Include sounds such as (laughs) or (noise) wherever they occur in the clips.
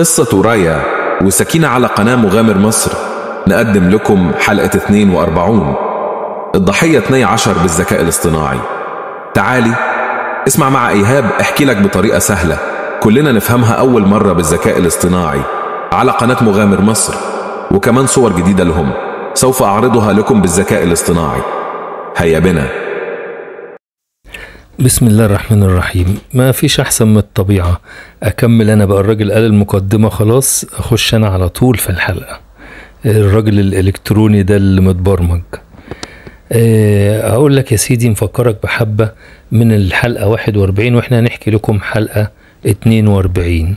قصة رايا وسكينة على قناة مغامر مصر نقدم لكم حلقة 42 الضحية 12 بالذكاء الاصطناعي تعالي اسمع مع إيهاب احكي لك بطريقة سهلة كلنا نفهمها أول مرة بالذكاء الاصطناعي على قناة مغامر مصر وكمان صور جديدة لهم سوف أعرضها لكم بالذكاء الاصطناعي هيا بنا بسم الله الرحمن الرحيم ما فيش احسن من الطبيعه اكمل انا بقى الراجل قال المقدمه خلاص اخش انا على طول في الحلقه الراجل الالكتروني ده اللي متبرمج آه، اقول لك يا سيدي نفكرك بحبه من الحلقه 41 واحنا هنحكي لكم حلقه 42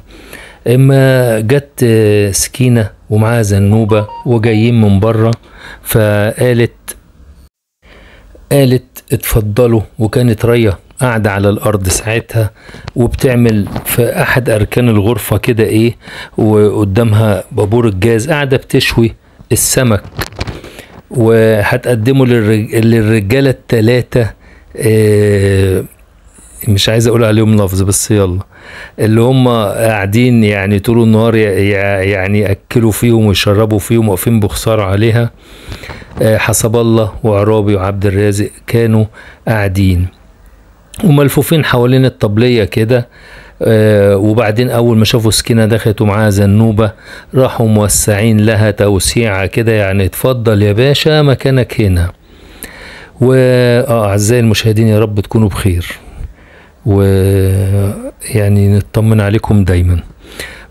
اما جت آه، سكينه ومعاها زنوبه وجايين من بره فقالت قالت اتفضلوا وكانت ريه قاعدة على الأرض ساعتها وبتعمل في أحد أركان الغرفة كده إيه وقدامها بابور الجاز قاعدة بتشوي السمك وهتقدمه للرجالة التلاتة آه، مش عايز اقول عليهم لفظ بس يلا اللي هم قاعدين يعني طول النهار يعني ياكلوا فيهم ويشربوا فيهم واقفين بخسارة عليها آه، حسب الله وعرابي وعبد الرازق كانوا قاعدين وملفوفين حوالين الطبلية كده آه، وبعدين اول ما شافوا سكينه دخلت ومعاها زنوبه راحوا موسعين لها توسيعه كده يعني اتفضل يا باشا مكانك هنا و آه، اعزائي المشاهدين يا رب تكونوا بخير ويعني نطمن عليكم دايما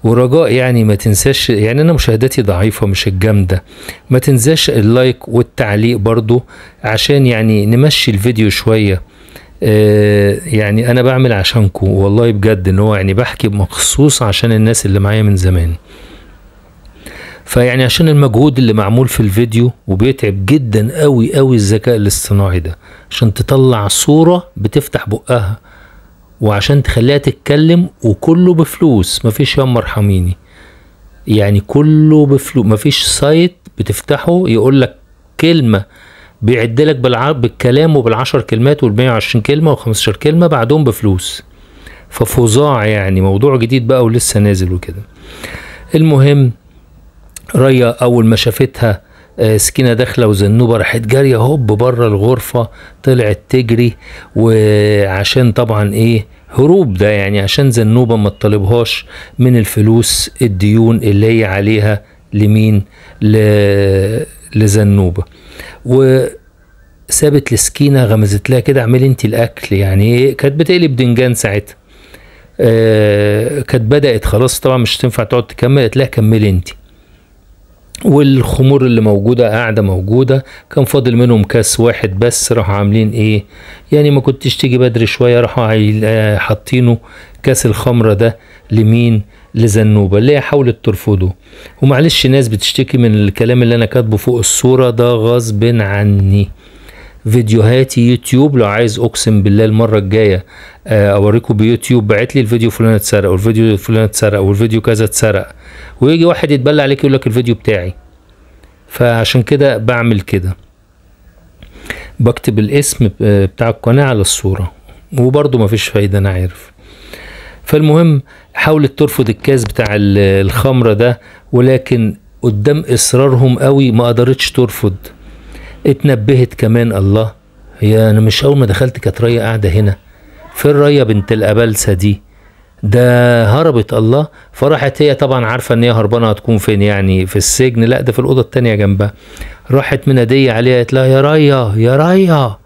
ورجاء يعني ما تنساش يعني انا مشاهداتي ضعيفه مش الجامده ما تنساش اللايك والتعليق برضو عشان يعني نمشي الفيديو شويه آه، يعني انا بعمل عشانكم والله بجد ان هو يعني بحكي مخصوص عشان الناس اللي معايا من زمان فيعني عشان المجهود اللي معمول في الفيديو وبيتعب جدا قوي قوي الذكاء الاصطناعي ده عشان تطلع صورة بتفتح بقها وعشان تخليها تتكلم وكله بفلوس مفيش يوم مرحميني يعني كله بفلوس مفيش سايت بتفتحه يقول لك كلمة بيعد لك بالكلام وبالعشر كلمات وال 120 كلمه و15 كلمه بعدهم بفلوس ففظاع يعني موضوع جديد بقى ولسه نازل وكده المهم ريا اول ما شافتها آه، سكينة داخلة وزنوبة راحت جارية هوب بره الغرفة طلعت تجري وعشان طبعا ايه هروب ده يعني عشان زنوبة ما تطلبهاش من الفلوس الديون اللي هي عليها لمين لزنوبة وسابت لسكينة غمزت لها كده اعملي انت الاكل يعني إيه؟ كانت بتقلب دنجان ساعتها آه كانت بدات خلاص طبعا مش تنفع تقعد تكمل قالت لها كملي انت والخمور اللي موجودة قاعدة موجودة كان فاضل منهم كاس واحد بس راحوا عاملين ايه يعني ما كنتش تيجي بدري شوية راحوا آه، حاطينه كاس الخمرة ده لمين لزنوبه اللي هي حاولت ترفضه ومعلش ناس بتشتكي من الكلام اللي انا كاتبه فوق الصوره ده غصب عني فيديوهاتي يوتيوب لو عايز اقسم بالله المره الجايه آه، اوريكم بيوتيوب بعت لي الفيديو فلان اتسرق والفيديو فلان اتسرق والفيديو كذا اتسرق ويجي واحد يتبلى عليك يقول لك الفيديو بتاعي فعشان كده بعمل كده بكتب الاسم آه، بتاع القناه على الصوره وبرضه مفيش فايده انا عارف فالمهم حاولت ترفض الكاس بتاع الخمرة ده ولكن قدام إصرارهم قوي ما قدرتش ترفض اتنبهت كمان الله يا أنا مش أول ما دخلت كانت ريا قاعدة هنا فين الرية بنت الأبلسة دي ده هربت الله فراحت هي طبعا عارفة ان هي هربانة هتكون فين يعني في السجن لا ده في الأوضة التانية جنبها راحت منادية عليها قالت لها يا ريا يا ريا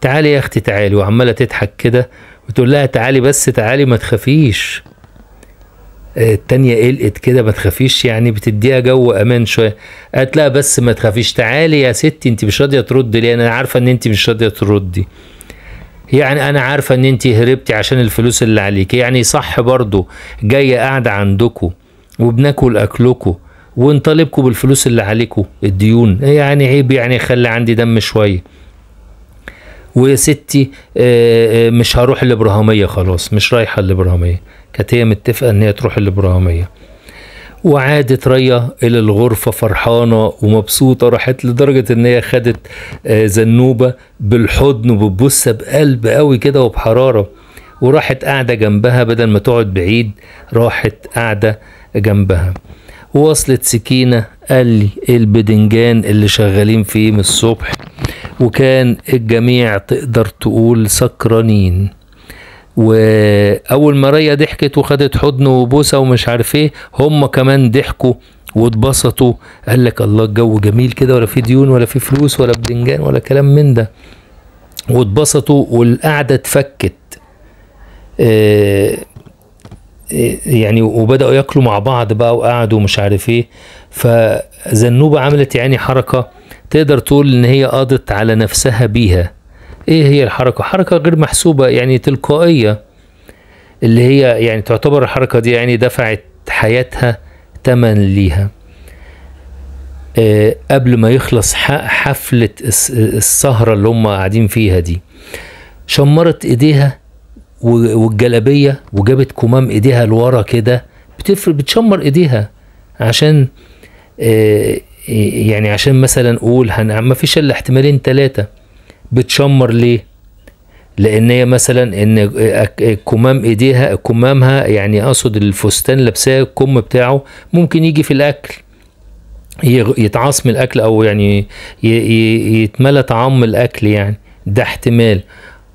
تعالي يا اختي تعالي وعمالة تضحك كده بتقول لها تعالي بس تعالي ما تخافيش آه، التانية قلقت كده ما تخافيش يعني بتديها جو امان شوية قالت لها بس ما تخافيش تعالي يا ستي انت مش راضية تردي ليه انا عارفة ان انت مش راضية تردي يعني انا عارفة ان انت هربتي عشان الفلوس اللي عليك يعني صح برضو جاية قاعدة عندكم وبناكل اكلكم ونطالبكم بالفلوس اللي عليكم الديون يعني عيب يعني خلي عندي دم شويه وستي آه، آه، مش هروح الابراهيميه خلاص مش رايحه الابراهيميه كانت هي متفقه ان هي تروح الابراهيميه وعادت ريا الى الغرفه فرحانه ومبسوطه راحت لدرجه ان هي خدت آه، زنوبه بالحضن وبتبوسها بقلب قوي كده وبحراره وراحت قاعده جنبها بدل ما تقعد بعيد راحت قاعده جنبها ووصلت سكينه قال لي إيه البدنجان اللي شغالين فيه من الصبح وكان الجميع تقدر تقول سكرانين واول ما ريا ضحكت وخدت حضن وبوسه ومش عارف ايه هم كمان ضحكوا واتبسطوا قال لك الله الجو جميل كده ولا في ديون ولا في فلوس ولا بدنجان ولا كلام من ده واتبسطوا والقعده اتفكت آه, آه، يعني وبداوا ياكلوا مع بعض بقى وقعدوا مش عارف ايه فزنوبه عملت يعني حركه تقدر تقول ان هي قضت على نفسها بيها ايه هي الحركة حركة غير محسوبة يعني تلقائية اللي هي يعني تعتبر الحركة دي يعني دفعت حياتها تمن ليها أه قبل ما يخلص حفلة السهرة اللي هم قاعدين فيها دي شمرت ايديها والجلابية وجابت كمام ايديها لورا كده بتفرق بتشمر ايديها عشان أه يعني عشان مثلا اقول هن... ما فيش الا احتمالين ثلاثه بتشمر ليه لان هي مثلا ان كمام ايديها كمامها يعني اقصد الفستان لابساه الكم بتاعه ممكن يجي في الاكل يتعاصم الاكل او يعني يتملى طعام الاكل يعني ده احتمال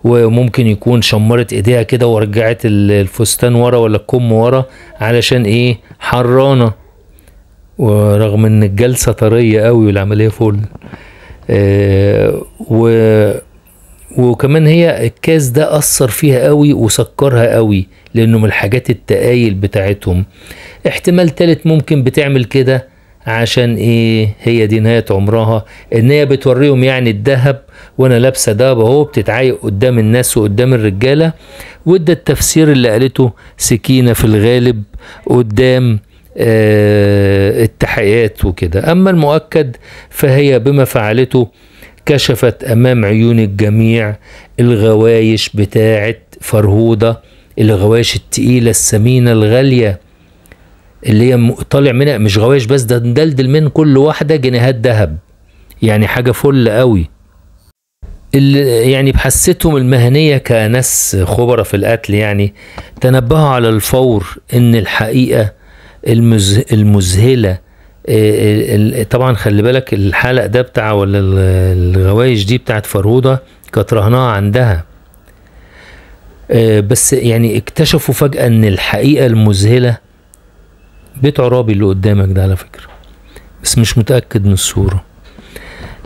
وممكن يكون شمرت ايديها كده ورجعت الفستان ورا ولا الكم ورا علشان ايه حرانه ورغم ان الجلسه طريه قوي والعمليه فول آه، و وكمان هي الكاس ده اثر فيها قوي وسكرها قوي لانه من الحاجات التقايل بتاعتهم احتمال تالت ممكن بتعمل كده عشان ايه هي دي نهايه عمرها ان هي بتوريهم يعني الذهب وانا لابسه دهب اهو بتتعايق قدام الناس وقدام الرجاله وده التفسير اللي قالته سكينه في الغالب قدام آه، التحقيقات وكده أما المؤكد فهي بما فعلته كشفت أمام عيون الجميع الغوايش بتاعة فرهودة الغوايش التقيلة السمينة الغالية اللي هي طالع منها مش غوايش بس ده دلدل من كل واحدة جنيهات ذهب يعني حاجة فل قوي اللي يعني بحستهم المهنية كناس خبرة في القتل يعني تنبهوا على الفور إن الحقيقة المذهله آه، آه، طبعا خلي بالك الحلق ده بتاع ولا الغوايش دي بتاعت فروضه كانت رهناها عندها آه، بس يعني اكتشفوا فجأة ان الحقيقة المذهلة بيت عرابي اللي قدامك ده على فكرة بس مش متأكد من الصورة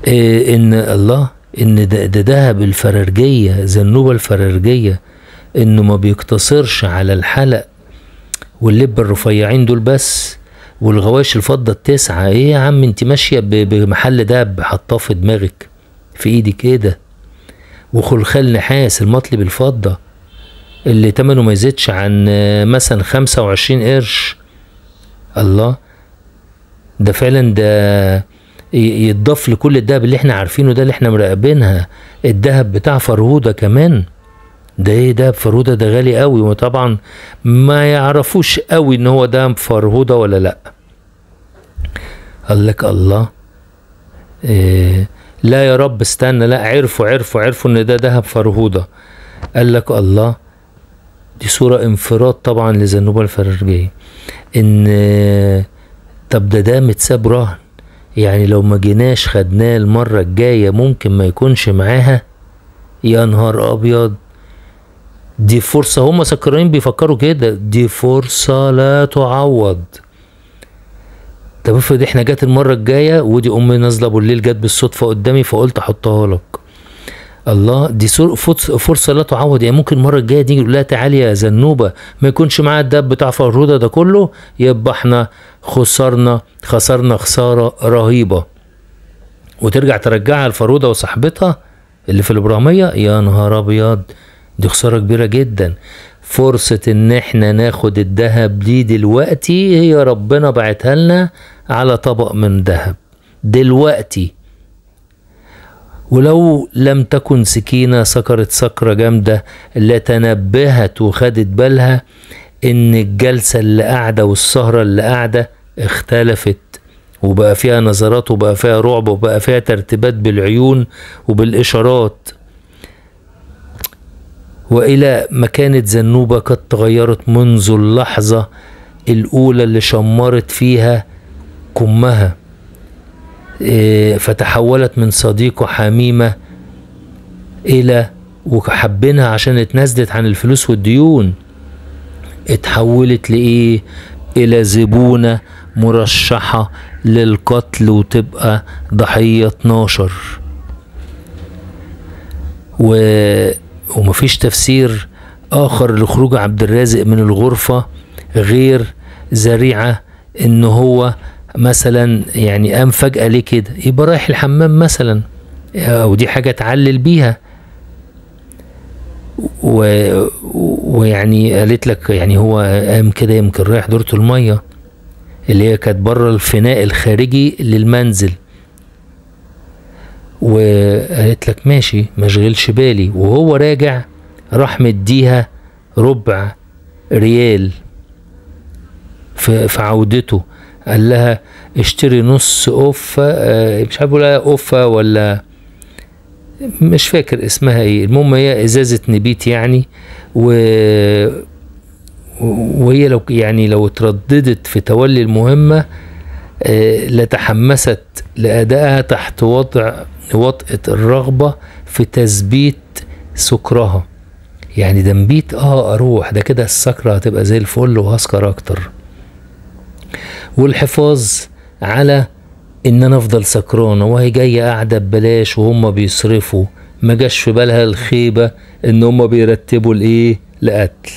ان الله ان ده ده دهب الفرارجية زنوبة الفرارجية انه ما بيقتصرش على الحلق واللب الرفيعين دول بس والغواش الفضة التسعة ايه يا عم انت ماشية بمحل دهب حطاه في دماغك في ايدك ايه ده وخلخال نحاس المطلب الفضة اللي تمنه ما يزيدش عن آه، مثلا خمسة وعشرين قرش الله ده فعلا ده يتضاف لكل الدهب اللي احنا عارفينه ده اللي احنا مراقبينها الدهب بتاع فرهودة كمان ده ايه ده فرهودة ده غالي قوي وطبعا ما يعرفوش قوي ان هو ده فرهودة ولا لا قال لك الله إيه لا يا رب استنى لا عرفوا عرفوا عرفوا ان ده ذهب فرهودة قال لك الله دي صورة انفراد طبعا لذنوبة الفرجية ان طب ده ده متساب رهن يعني لو ما جيناش خدناه المرة الجاية ممكن ما يكونش معاها يا نهار ابيض دي فرصة هما سكرانين بيفكروا كده دي فرصة لا تعوض طب افرض احنا جت المرة الجاية ودي امي نازلة بالليل جت بالصدفة قدامي فقلت احطها لك الله دي فرصة لا تعوض يعني ممكن المرة الجاية دي لا تعالي يا زنوبة ما يكونش معاها الدب بتاع فرودة ده كله يبقى احنا خسرنا خسرنا خسارة رهيبة وترجع ترجعها لفرودة وصاحبتها اللي في الإبراهيمية يا نهار أبيض دي خسارة كبيرة جدا فرصة ان احنا ناخد الذهب دي دلوقتي هي ربنا بعتها لنا على طبق من ذهب دلوقتي ولو لم تكن سكينة سكرت سكرة جامدة لتنبهت وخدت بالها ان الجلسة اللي قاعدة والسهرة اللي قاعدة اختلفت وبقى فيها نظرات وبقى فيها رعب وبقى فيها ترتيبات بالعيون وبالإشارات والى مكانه زنوبه قد تغيرت منذ اللحظه الاولى اللي شمرت فيها كمها إيه، فتحولت من صديق وحميمه الى وحبينها عشان اتنازلت عن الفلوس والديون اتحولت لايه الى زبونه مرشحه للقتل وتبقى ضحيه 12 و ومفيش تفسير آخر لخروج عبد الرازق من الغرفة غير ذريعة إن هو مثلا يعني قام فجأة ليه كده يبقى رايح الحمام مثلا أو آه، دي حاجة تعلل بيها و... ويعني قالت لك يعني هو قام كده يمكن رايح دورة المية اللي هي كانت بره الفناء الخارجي للمنزل وقالت لك ماشي مشغلش بالي وهو راجع راح مديها ربع ريال في عودته قال لها اشتري نص قفة آه، مش عارف ولا قفة ولا مش فاكر اسمها ايه المهم هي ازازة نبيت يعني و وهي لو يعني لو ترددت في تولي المهمة آه، لتحمست لأدائها تحت وضع وطئة الرغبة في تثبيت سكرها يعني دنبيت اه اروح ده كده السكرة هتبقى زي الفل وهسكر اكتر والحفاظ على ان انا افضل سكران وهي جاية قاعدة ببلاش وهم بيصرفوا ما جاش في بالها الخيبة ان هم بيرتبوا الايه لقتل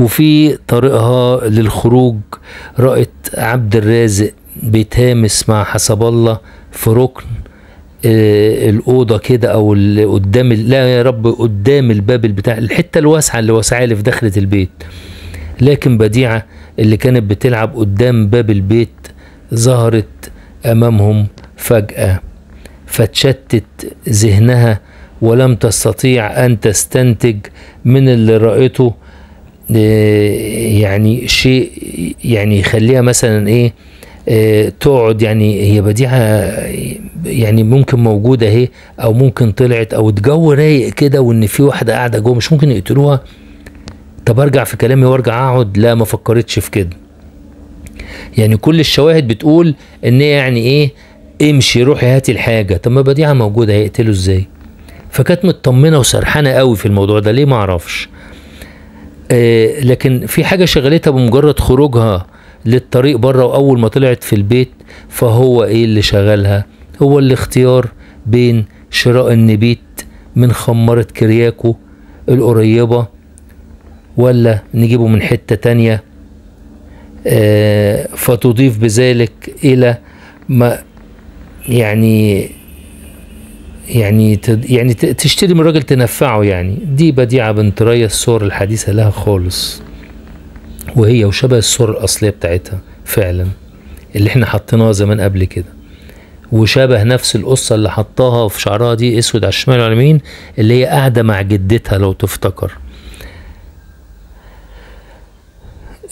وفي طريقها للخروج رأت عبد الرازق بيتهامس مع حسب الله في ركن آه، الاوضه كده او قدام لا يا رب قدام الباب بتاع الحته الواسعه اللي واسعه لي في دخله البيت لكن بديعه اللي كانت بتلعب قدام باب البيت ظهرت امامهم فجاه فتشتت ذهنها ولم تستطيع ان تستنتج من اللي رايته آه، يعني شيء يعني يخليها مثلا ايه تقعد يعني هي بديعه يعني ممكن موجوده اهي او ممكن طلعت او الجو رايق كده وان في واحده قاعده جوه مش ممكن يقتلوها طب ارجع في كلامي وارجع اقعد لا ما فكرتش في كده يعني كل الشواهد بتقول ان يعني ايه امشي روحي هاتي الحاجه طب ما بديعه موجوده هيقتله ازاي فكانت مطمنه وسرحانه قوي في الموضوع ده ليه ما اعرفش آه لكن في حاجه شغلتها بمجرد خروجها للطريق بره واول ما طلعت في البيت فهو ايه اللي شغلها هو الاختيار بين شراء النبيت من خمارة كرياكو القريبة ولا نجيبه من حتة تانية آه فتضيف بذلك إلى ما يعني يعني يعني تشتري من راجل تنفعه يعني دي بديعة بنت ريا الصور الحديثة لها خالص وهي وشبه السور الاصليه بتاعتها فعلا اللي احنا حطيناها زمان قبل كده وشبه نفس القصة اللي حطاها في شعرها دي اسود على الشمال وعلى اليمين اللي هي قاعدة مع جدتها لو تفتكر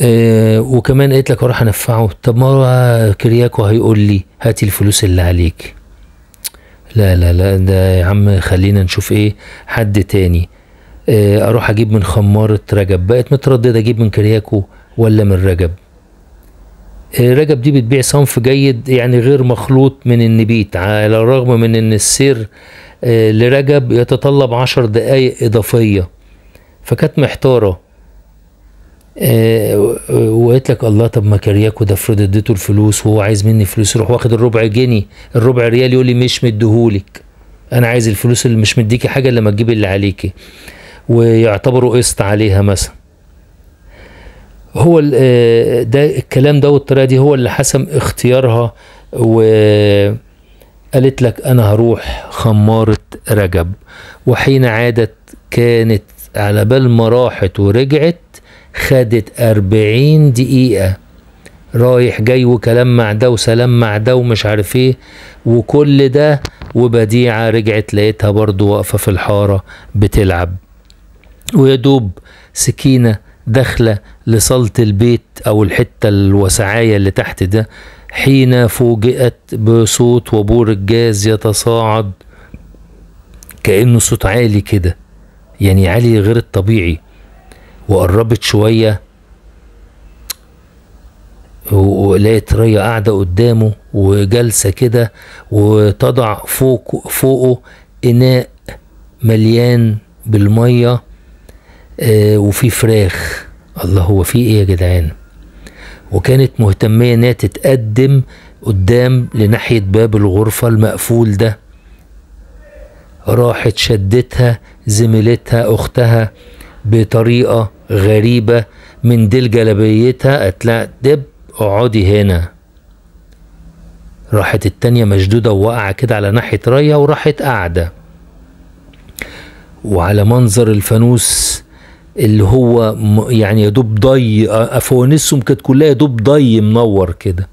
آه وكمان قالت لك اروح انفعه طب ما كرياكو هيقول لي هاتي الفلوس اللي عليك لا لا لا ده يا عم خلينا نشوف ايه حد تاني آه، اروح اجيب من خماره رجب بقت متردده اجيب من كرياكو ولا من رجب آه، رجب دي بتبيع صنف جيد يعني غير مخلوط من النبيت على الرغم من ان السير آه، لرجب يتطلب عشر دقايق اضافيه فكانت محتاره أه وقالت لك الله طب ما كرياكو ده افرض اديته الفلوس وهو عايز مني فلوس يروح واخد الربع جنيه الربع ريال يقول لي مش مديهولك انا عايز الفلوس اللي مش مديكي حاجه الا لما تجيبي اللي عليكي ويعتبروا قسط عليها مثلا هو آه، ده الكلام ده والطريقه دي هو اللي حسم اختيارها وقالت لك انا هروح خماره رجب وحين عادت كانت على بال ما راحت ورجعت خدت أربعين دقيقة رايح جاي وكلام مع ده وسلام مع ده ومش عارف ايه وكل ده وبديعة رجعت لقيتها برضو واقفة في الحارة بتلعب ويدوب سكينة داخلة لصالة البيت أو الحتة الوسعية اللي تحت ده حين فوجئت بصوت وبور الجاز يتصاعد كأنه صوت عالي كده يعني عالي غير الطبيعي وقربت شوية ولقيت ريا قاعدة قدامه وجالسة كده وتضع فوق فوقه إناء مليان بالمية آه وفي فراخ الله هو في ايه يا جدعان وكانت مهتمية انها تتقدم قدام لناحية باب الغرفة المقفول ده راحت شدتها زميلتها اختها بطريقة غريبة من دل جلبيتها اتلا دب اقعدي هنا راحت التانية مشدودة وواقعة كده على ناحية ريا وراحت قاعدة وعلى منظر الفانوس اللي هو يعني يا دوب ضي افوانسهم كانت كلها يا دوب ضي منور كده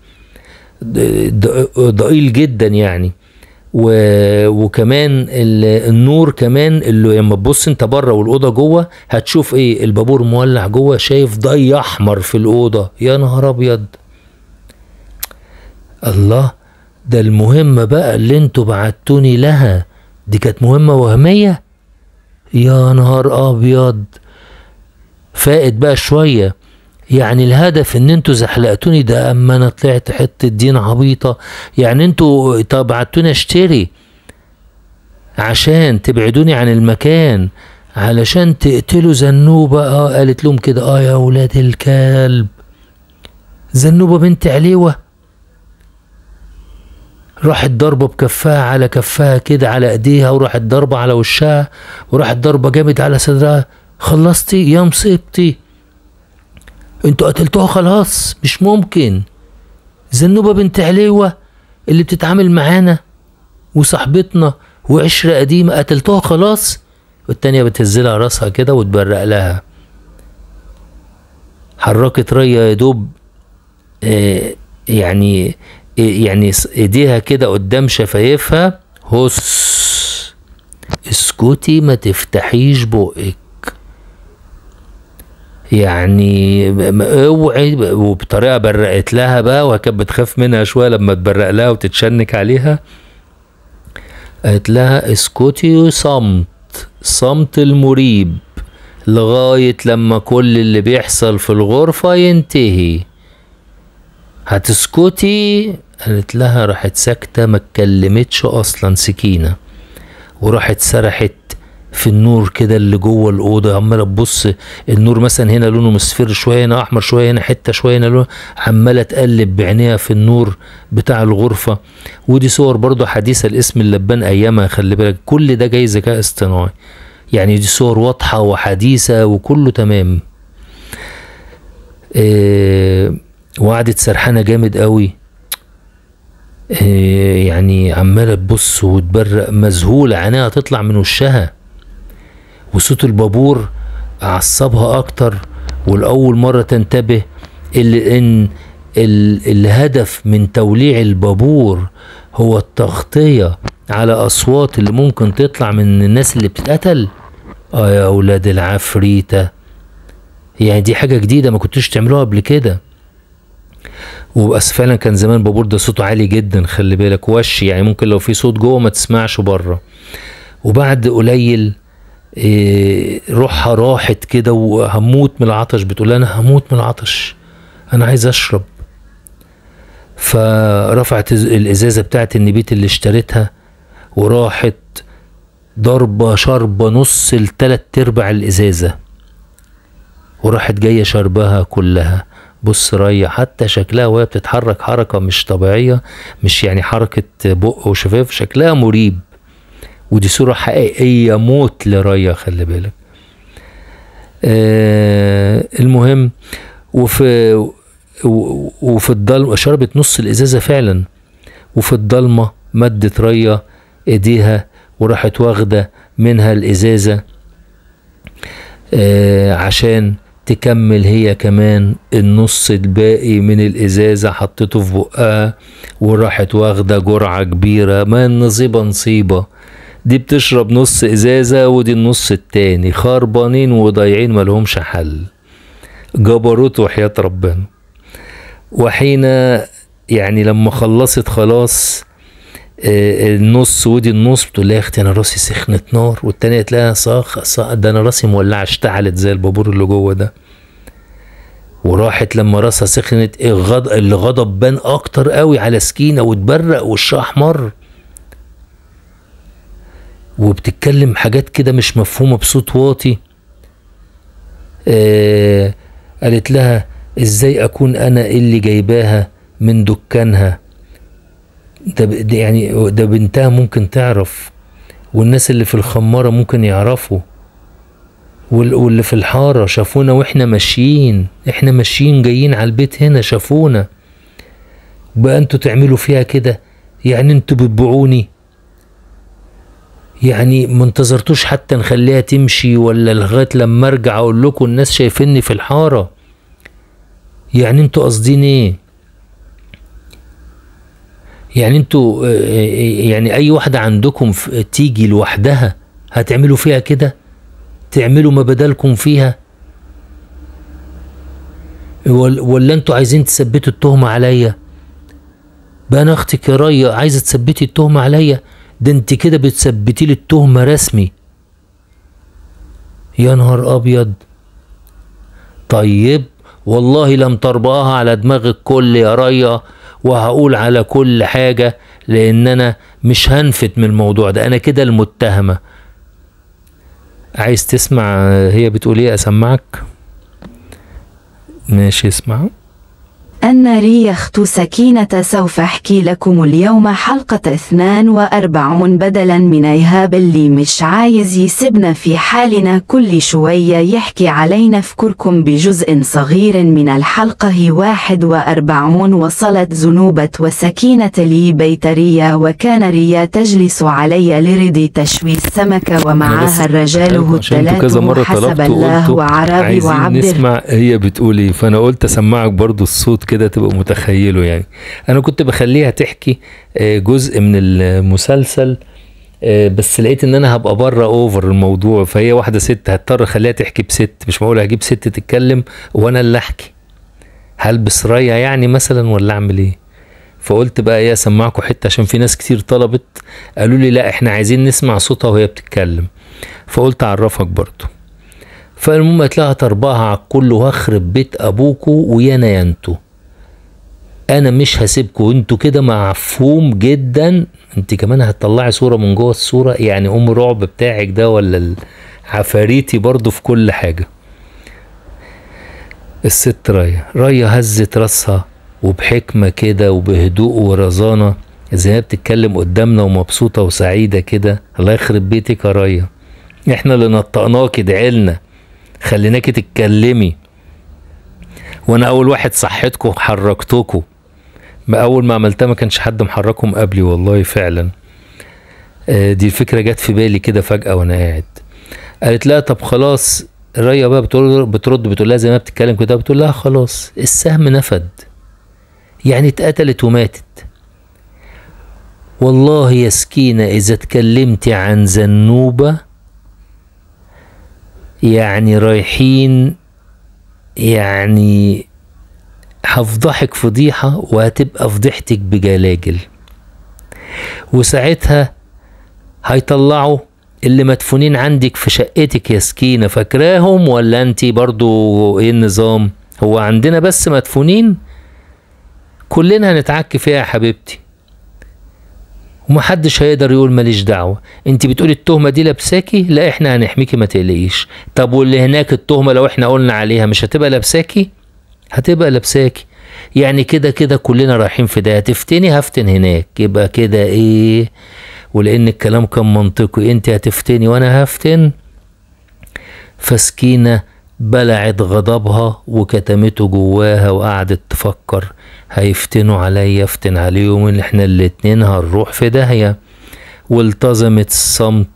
ضئيل جدا يعني و... وكمان النور كمان اللي لما تبص انت بره والاوضه جوه هتشوف ايه البابور مولع جوه شايف ضي احمر في الاوضه يا نهار ابيض الله ده المهمه بقى اللي انتوا بعتوني لها دي كانت مهمه وهميه يا نهار ابيض فائت بقى شويه يعني الهدف ان انتوا زحلقتوني ده اما انا طلعت حته دين عبيطه يعني انتوا طب بعتوني اشتري عشان تبعدوني عن المكان علشان تقتلوا زنوبة اه قالت لهم كده اه يا ولاد الكلب زنوبة بنت عليوة راحت ضربة بكفها على كفها كده على ايديها وراحت ضربة على وشها وراحت ضربة جامد على صدرها خلصتي يا مصيبتي انتوا قتلتوها خلاص مش ممكن زنوبة بنت عليوة اللي بتتعامل معانا وصاحبتنا وعشرة قديمة قتلتوها خلاص والتانية بتهزلها راسها كده وتبرق لها حركت ريا يا دوب آه، يعني آه، يعني ايديها كده قدام شفايفها هس اسكتي ما تفتحيش بقك يعني اوعي وبطريقه برقت لها بقى وكانت بتخاف منها شويه لما تبرق لها وتتشنك عليها قالت لها اسكتي صمت صمت المريب لغايه لما كل اللي بيحصل في الغرفه ينتهي هتسكتي قالت لها راحت ساكته ما اتكلمتش اصلا سكينه وراحت سرحت في النور كده اللي جوه الاوضه عماله تبص النور مثلا هنا لونه مصفر شويه هنا احمر شويه هنا حته شويه هنا لونه عماله تقلب بعينيها في النور بتاع الغرفه ودي صور برضه حديثه الاسم اللبان ايامها خلي بالك كل ده جاي ذكاء اصطناعي يعني دي صور واضحه وحديثه وكله تمام إيه وقعدت سرحانه جامد قوي إيه يعني عماله تبص وتبرق مذهوله عينيها تطلع من وشها وصوت البابور عصبها اكتر ولاول مره تنتبه اللي ان الهدف من توليع البابور هو التغطيه على اصوات اللي ممكن تطلع من الناس اللي بتتقتل اه يا اولاد العفريته يعني دي حاجه جديده ما كنتوش تعملوها قبل كده وبس فعلا كان زمان بابور ده صوته عالي جدا خلي بالك وش يعني ممكن لو في صوت جوه ما تسمعش بره وبعد قليل إيه روحها راحت كده وهموت من العطش بتقول انا هموت من العطش انا عايز اشرب فرفعت الازازه بتاعت النبيت اللي اشتريتها وراحت ضربه شربه نص التلات ارباع الازازه وراحت جايه شربها كلها بص ريا حتى شكلها وهي بتتحرك حركه مش طبيعيه مش يعني حركه بق وشفاف شكلها مريب ودي صورة حقيقية موت لريا خلي بالك آه المهم وفي وفي الضلمة شربت نص الإزازة فعلا وفي الضلمة مدت ريا إيديها وراحت واخدة منها الإزازة آه عشان تكمل هي كمان النص الباقي من الإزازة حطيته في بقها وراحت واخدة جرعة كبيرة ما نصيبة نصيبة دي بتشرب نص ازازة ودي النص التاني خربانين وضايعين ملهمش حل جبروت وحياة ربنا وحين يعني لما خلصت خلاص آه، النص ودي النص بتقول لها يا اختي انا راسي سخنت نار والتانية تلاقيها صاخ صاخ ده انا راسي مولعه اشتعلت زي البابور اللي جوه ده وراحت لما راسها سخنت الغضب اللي غضب بان اكتر قوي على سكينه واتبرق وشها احمر وبتتكلم حاجات كده مش مفهومة بصوت واطي آه قالت لها ازاي اكون انا اللي جايباها من دكانها ده, ده يعني ده بنتها ممكن تعرف والناس اللي في الخمارة ممكن يعرفوا واللي في الحارة شافونا واحنا ماشيين احنا ماشيين جايين على البيت هنا شافونا بقى انتوا تعملوا فيها كده يعني انتوا بتبيعوني يعني ما انتظرتوش حتى نخليها تمشي ولا لغايه لما ارجع اقول لكم الناس شايفيني في الحاره يعني انتوا قاصدين ايه يعني انتوا آه، آه، يعني اي واحده عندكم تيجي لوحدها هتعملوا فيها كده تعملوا ما بدلكم فيها ولا انتوا عايزين تثبتوا التهمه عليا بقى انا اختي كرايه عايزه تثبتي التهمه عليا ده انت كده بتثبتي لي التهمه رسمي يا نهار ابيض طيب والله لم ترباها على دماغ الكل يا ريا وهقول على كل حاجه لان انا مش هنفت من الموضوع ده انا كده المتهمه عايز تسمع هي بتقول ايه اسمعك ماشي اسمع أن ريخت سكينة سوف أحكي لكم اليوم حلقة 42 بدلا من إيهاب اللي مش عايز يسيبنا في حالنا كل شوية يحكي علينا فكركم بجزء صغير من الحلقة هي 41 وصلت زنوبة وسكينة لي بيت ريا وكان ريا تجلس علي لرضي تشوي السمك ومعها الرجال الثلاث حسب الله وعربي وعبد نسمع هي بتقولي إيه، فأنا قلت أسمعك برضو الصوت كده كده تبقى متخيله يعني انا كنت بخليها تحكي آه، جزء من المسلسل آه، بس لقيت ان انا هبقى بره اوفر الموضوع فهي واحده ست هضطر اخليها تحكي بست مش معقول هجيب ست تتكلم وانا اللي احكي هلبس رايه يعني مثلا ولا اعمل ايه فقلت بقى ايه اسمعكم حته عشان في ناس كتير طلبت قالوا لي لا احنا عايزين نسمع صوتها وهي بتتكلم فقلت اعرفك برضه فالمهم قالت لها على الكل وهخرب بيت ابوكو ويانا ينتو انا مش هسيبكم انتوا كده معفوم جدا انت كمان هتطلعي صوره من جوه الصوره يعني ام رعب بتاعك ده ولا عفاريتي برضو في كل حاجه الست رايا رايا هزت راسها وبحكمه كده وبهدوء ورزانه زي ما بتتكلم قدامنا ومبسوطه وسعيده كده الله يخرب بيتك يا رايا احنا اللي نطقناكي دعيلنا خليناكي تتكلمي وانا اول واحد صحتكم وحركتكم ما اول ما عملتها ما كانش حد محركهم قبلي والله فعلا آه، دي الفكره جت في بالي كده فجاه وانا قاعد قالت لها طب خلاص ريا بقى بتقول بترد بتقول لها زي ما بتتكلم كده بتقول لها خلاص السهم نفد يعني اتقتلت وماتت والله يا سكينة إذا اتكلمت عن زنوبة يعني رايحين يعني هفضحك فضيحة وهتبقى فضيحتك بجلاجل وساعتها هيطلعوا اللي مدفونين عندك في شقتك يا سكينة فاكراهم ولا انت برضو ايه النظام هو عندنا بس مدفونين كلنا هنتعك فيها يا حبيبتي ومحدش هيقدر يقول ماليش دعوه انت بتقولي التهمه دي لابساكي لا احنا هنحميكي ما تقلقيش طب واللي هناك التهمه لو احنا قلنا عليها مش هتبقى لابساكي هتبقى لابساكي يعني كده كده كلنا رايحين في ده هتفتني هفتن هناك يبقى كده ايه ولان الكلام كان منطقي انت هتفتني وانا هفتن فسكينة بلعت غضبها وكتمته جواها وقعدت تفكر هيفتنوا عليا افتن عليهم ان احنا الاتنين هنروح في داهية والتزمت الصمت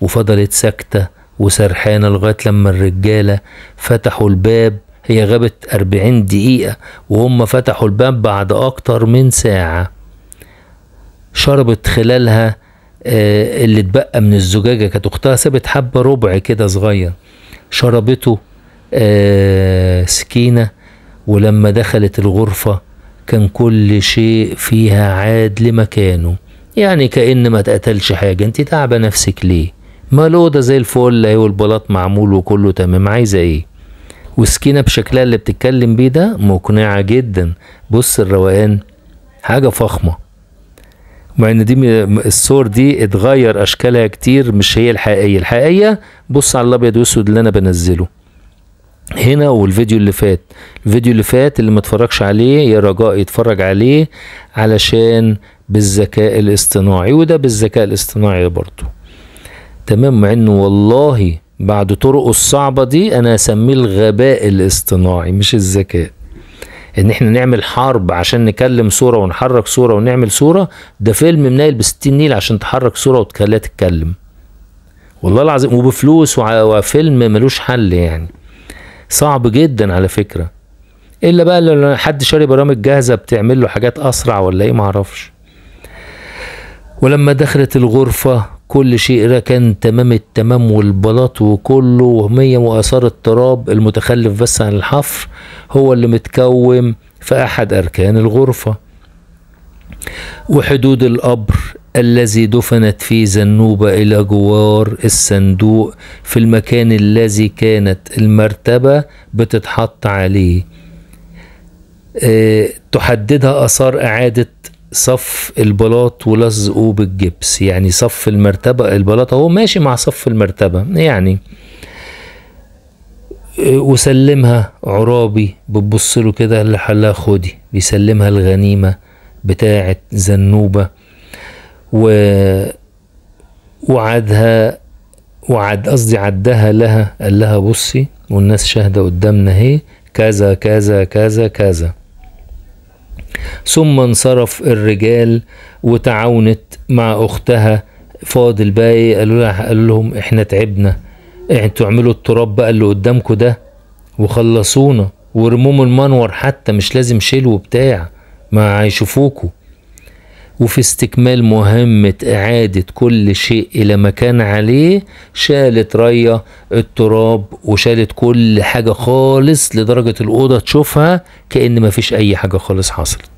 وفضلت ساكتة وسرحانة لغاية لما الرجالة فتحوا الباب هي غابت 40 دقيقة وهم فتحوا الباب بعد أكتر من ساعة شربت خلالها آه، اللي اتبقى من الزجاجة كانت أختها سابت حبة ربع كده صغير شربته آه، سكينة ولما دخلت الغرفة كان كل شيء فيها عاد لمكانه يعني كأن ما تقتلش حاجة انت تعبة نفسك ليه ما ده زي الفل اهي والبلاط معمول وكله تمام عايزة ايه وسكينه بشكلها اللي بتتكلم بيه ده مقنعه جدا بص الروقان حاجه فخمه مع ان دي الصور دي اتغير اشكالها كتير مش هي الحقيقيه الحقيقيه بص على الابيض واسود اللي انا بنزله هنا والفيديو اللي فات الفيديو اللي فات اللي ما اتفرجش عليه يا رجاء يتفرج عليه علشان بالذكاء الاصطناعي وده بالذكاء الاصطناعي برضه تمام مع انه والله بعد طرقه الصعبة دي أنا أسميه الغباء الاصطناعي مش الذكاء إن إحنا نعمل حرب عشان نكلم صورة ونحرك صورة ونعمل صورة ده فيلم منايل بستين نيل عشان تحرك صورة وتخليها تتكلم والله العظيم وبفلوس وفيلم ملوش حل يعني صعب جدا على فكرة إلا بقى لو حد شاري برامج جاهزة بتعمل له حاجات أسرع ولا إيه معرفش ولما دخلت الغرفة كل شيء ركن تمام التمام والبلاط وكله وهمية وآثار التراب المتخلف بس عن الحفر هو اللي متكوم في أحد أركان الغرفة وحدود القبر الذي دفنت فيه زنوبة إلى جوار الصندوق في المكان الذي كانت المرتبة بتتحط عليه آه، تحددها آثار إعادة صف البلاط ولزقوه بالجبس يعني صف المرتبة البلاط هو ماشي مع صف المرتبة يعني آه، وسلمها عرابي بتبص له كده اللي حلها خدي بيسلمها الغنيمة بتاعة زنوبة و وعدها وعد قصدي عدها لها قال لها بصي والناس شاهدة قدامنا اهي كذا كذا كذا كذا ثم انصرف الرجال وتعاونت مع أختها فاضل بقى قالوا لها قالوا لهم احنا تعبنا انتوا يعني اعملوا التراب بقى اللي قدامكم ده وخلصونا ورموم المنور حتى مش لازم شيلوا بتاع ما هيشوفوكوا وفي استكمال مهمة إعادة كل شيء إلى ما كان عليه شالت ريا التراب وشالت كل حاجة خالص لدرجة الأوضة تشوفها كأن مفيش أي حاجة خالص حصلت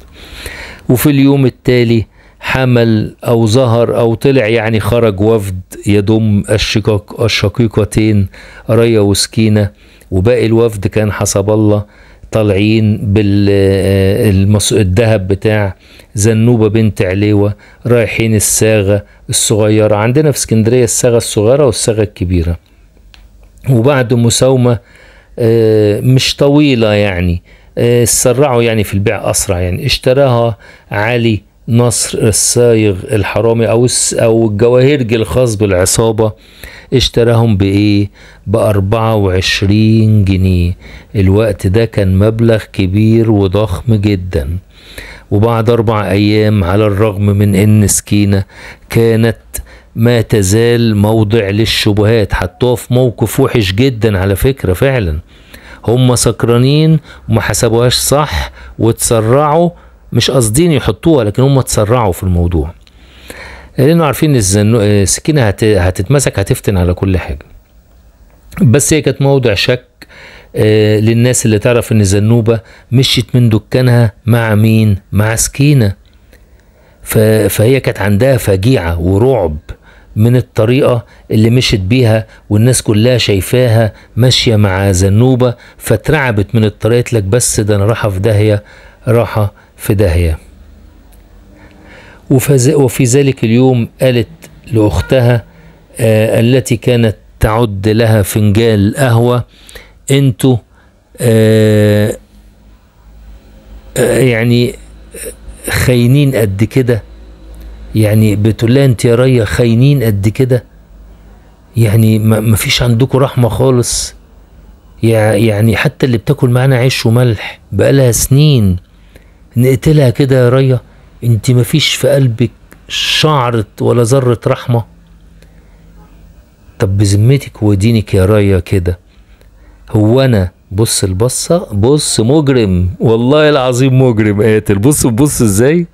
وفي اليوم التالي حمل أو ظهر أو طلع يعني خرج وفد يضم الشقاق الشقيقتين ريا وسكينة وباقي الوفد كان حسب الله طالعين بالذهب آه، بتاع زنوبة بنت عليوة رايحين الساغة الصغيرة عندنا في اسكندرية الساغة الصغيرة والساغة الكبيرة وبعد مساومة آه، مش طويلة يعني آه، سرعوا يعني في البيع اسرع يعني اشتراها علي نصر الصايغ الحرامي او او الجواهرج الخاص بالعصابه اشتراهم بايه ب 24 جنيه الوقت ده كان مبلغ كبير وضخم جدا وبعد اربع ايام على الرغم من ان سكينه كانت ما تزال موضع للشبهات حطوها في موقف وحش جدا على فكره فعلا هم سكرانين وما حسبوهاش صح وتسرعوا مش قاصدين يحطوها لكن هم تسرعوا في الموضوع لانه عارفين ان الزنو... السكينه هتتمسك هتفتن على كل حاجه بس هي كانت موضع شك آه، للناس اللي تعرف ان الزنوبه مشيت من دكانها مع مين مع سكينه ف... فهي كانت عندها فجيعه ورعب من الطريقة اللي مشت بيها والناس كلها شايفاها ماشية مع زنوبة فترعبت من الطريقة لك بس ده أنا راحة في داهية راحة في داهية وفي ذلك اليوم قالت لأختها آه التي كانت تعد لها فنجان قهوة انتوا آه،, آه يعني خاينين قد كده يعني بتقول لها يا ريا خاينين قد كده يعني ما فيش عندكم رحمة خالص يعني حتى اللي بتاكل معانا عيش وملح بقالها سنين نقتلها كده يا ريا انت ما فيش في قلبك شعرة ولا ذرة رحمة طب بذمتك ودينك يا ريا كده هو انا بص البصة بص مجرم والله العظيم مجرم قاتل بص بص ازاي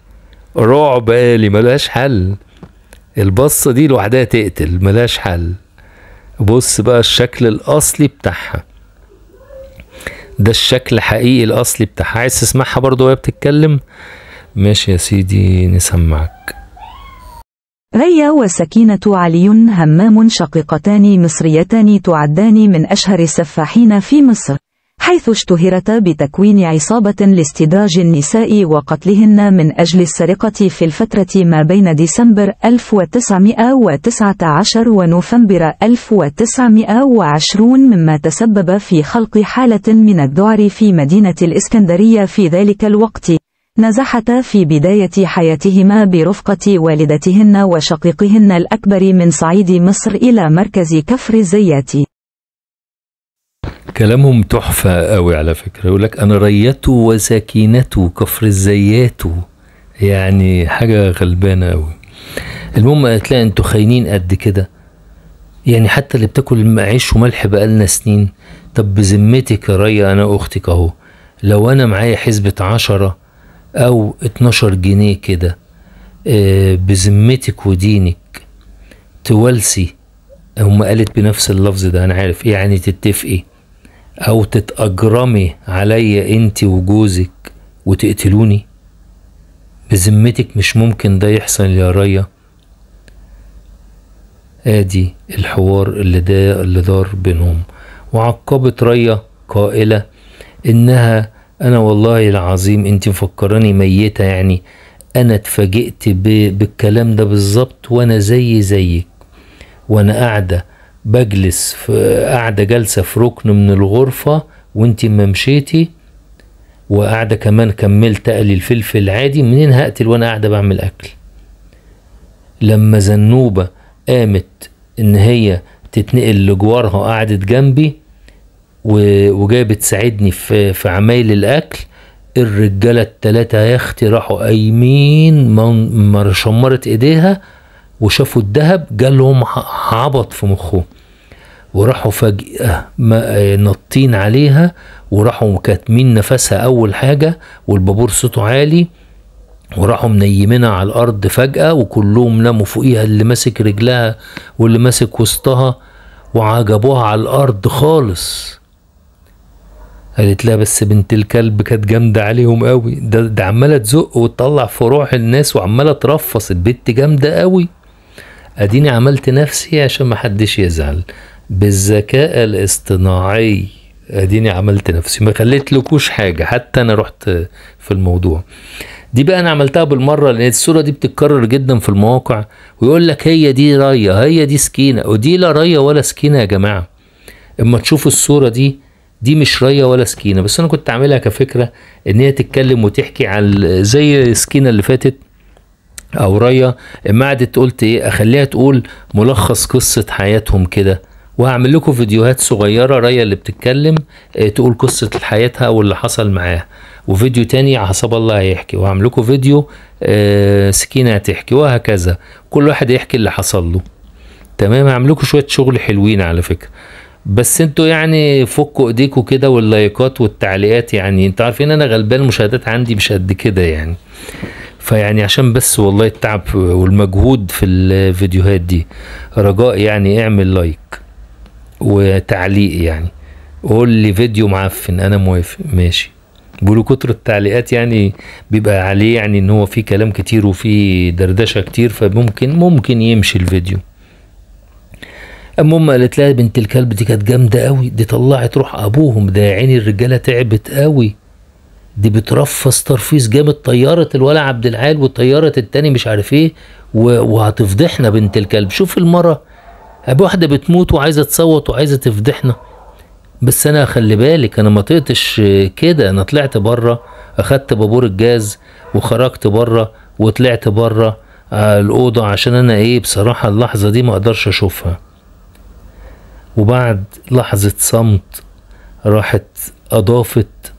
رعب آلي ملهاش حل البصة دي لوحدها تقتل ملهاش حل بص بقى الشكل الأصلي بتاعها ده الشكل الحقيقي الأصلي بتاعها عايز تسمعها برضه وهي بتتكلم ماشي يا سيدي نسمعك ريا وسكينة علي همام شقيقتان مصريتان تعدان من أشهر السفاحين في مصر حيث اشتهرت بتكوين عصابة لاستدراج النساء وقتلهن من أجل السرقة في الفترة ما بين ديسمبر 1919 ونوفمبر 1920 مما تسبب في خلق حالة من الذعر في مدينة الإسكندرية في ذلك الوقت نزحتا في بداية حياتهما برفقة والدتهن وشقيقهن الأكبر من صعيد مصر إلى مركز كفر الزيات كلامهم تحفة قوي على فكرة يقول لك أنا ريته وسكينته كفر الزيات يعني حاجة غلبانة قوي المهم تلاقي انتوا خاينين قد كده يعني حتى اللي بتاكل عيش وملح بقالنا سنين طب بذمتك يا ريا انا اختك اهو لو انا معايا حسبة عشرة او اتناشر جنيه كده آه، بذمتك ودينك توالسي هم قالت بنفس اللفظ ده انا عارف يعني تتفقي او تتاجرمي عليا انت وجوزك وتقتلوني بذمتك مش ممكن ده يحصل يا ريا ادي الحوار اللي دا اللي دار بينهم وعقبت ريا قائله انها انا والله العظيم انت مفكراني ميته يعني انا اتفاجئت بالكلام ده بالظبط وانا زي زيك وانا قاعده بجلس في قاعدة جالسة في ركن من الغرفة وانت ما مشيتي وقاعدة كمان كملت اقلي الفلفل عادي منين هقتل وانا قاعدة بعمل اكل لما زنوبة قامت ان هي تتنقل لجوارها وقعدت جنبي وجايه بتساعدني في في عمايل الاكل الرجاله التلاته يا اختي راحوا قايمين شمرت ايديها وشافوا الذهب جالهم عبط في مخهم وراحوا فجأة آه، نطين عليها وراحوا كاتمين نفسها أول حاجة والبابور صوته عالي وراحوا منيمينها على الأرض فجأة وكلهم ناموا فوقيها اللي ماسك رجلها واللي ماسك وسطها وعجبوها على الأرض خالص قالت لها بس بنت الكلب كانت جامدة عليهم قوي ده, ده عمالة تزق وتطلع في روح الناس وعمالة ترفص البت جامدة قوي اديني عملت نفسي عشان ما حدش يزعل بالذكاء الاصطناعي اديني عملت نفسي ما خليت لكوش حاجه حتى انا رحت في الموضوع دي بقى انا عملتها بالمره لان الصوره دي بتتكرر جدا في المواقع ويقول لك هي دي رايه هي دي سكينه ودي لا رايه ولا سكينه يا جماعه اما تشوفوا الصوره دي دي مش رايه ولا سكينه بس انا كنت عاملها كفكره ان هي تتكلم وتحكي عن زي السكينه اللي فاتت او ريا قعدت قلت ايه اخليها تقول ملخص قصه حياتهم كده وهعمل لكم فيديوهات صغيره ريا اللي بتتكلم إيه تقول قصه حياتها واللي حصل معاها وفيديو تاني عصاب الله هيحكي وهعمل لكم فيديو آه، سكينه هتحكي وهكذا كل واحد يحكي اللي حصل له تمام هعمل لكم شويه شغل حلوين على فكره بس انتوا يعني فكوا ايديكوا كده واللايكات والتعليقات يعني انتوا عارفين انا غلبان المشاهدات عندي مش قد كده يعني فيعني عشان بس والله التعب والمجهود في الفيديوهات دي رجاء يعني اعمل لايك وتعليق يعني قول لي فيديو معفن انا موافق ماشي بيقولوا كتر التعليقات يعني بيبقى عليه يعني ان هو في كلام كتير وفي دردشه كتير فممكن ممكن يمشي الفيديو المهم قالت لها بنت الكلب دي كانت جامده قوي دي طلعت روح ابوهم ده يا عيني الرجاله تعبت قوي دي بترفس ترفيس جامد طياره الولا عبد العال والطياره التاني مش عارف ايه وهتفضحنا بنت الكلب شوف المره واحده بتموت وعايزه تصوت وعايزه تفضحنا بس انا خلي بالك انا ما طقتش كده انا طلعت بره اخدت بابور الجاز وخرجت بره وطلعت بره آه، الاوضه عشان انا ايه بصراحه اللحظه دي ما اقدرش اشوفها وبعد لحظه صمت راحت اضافت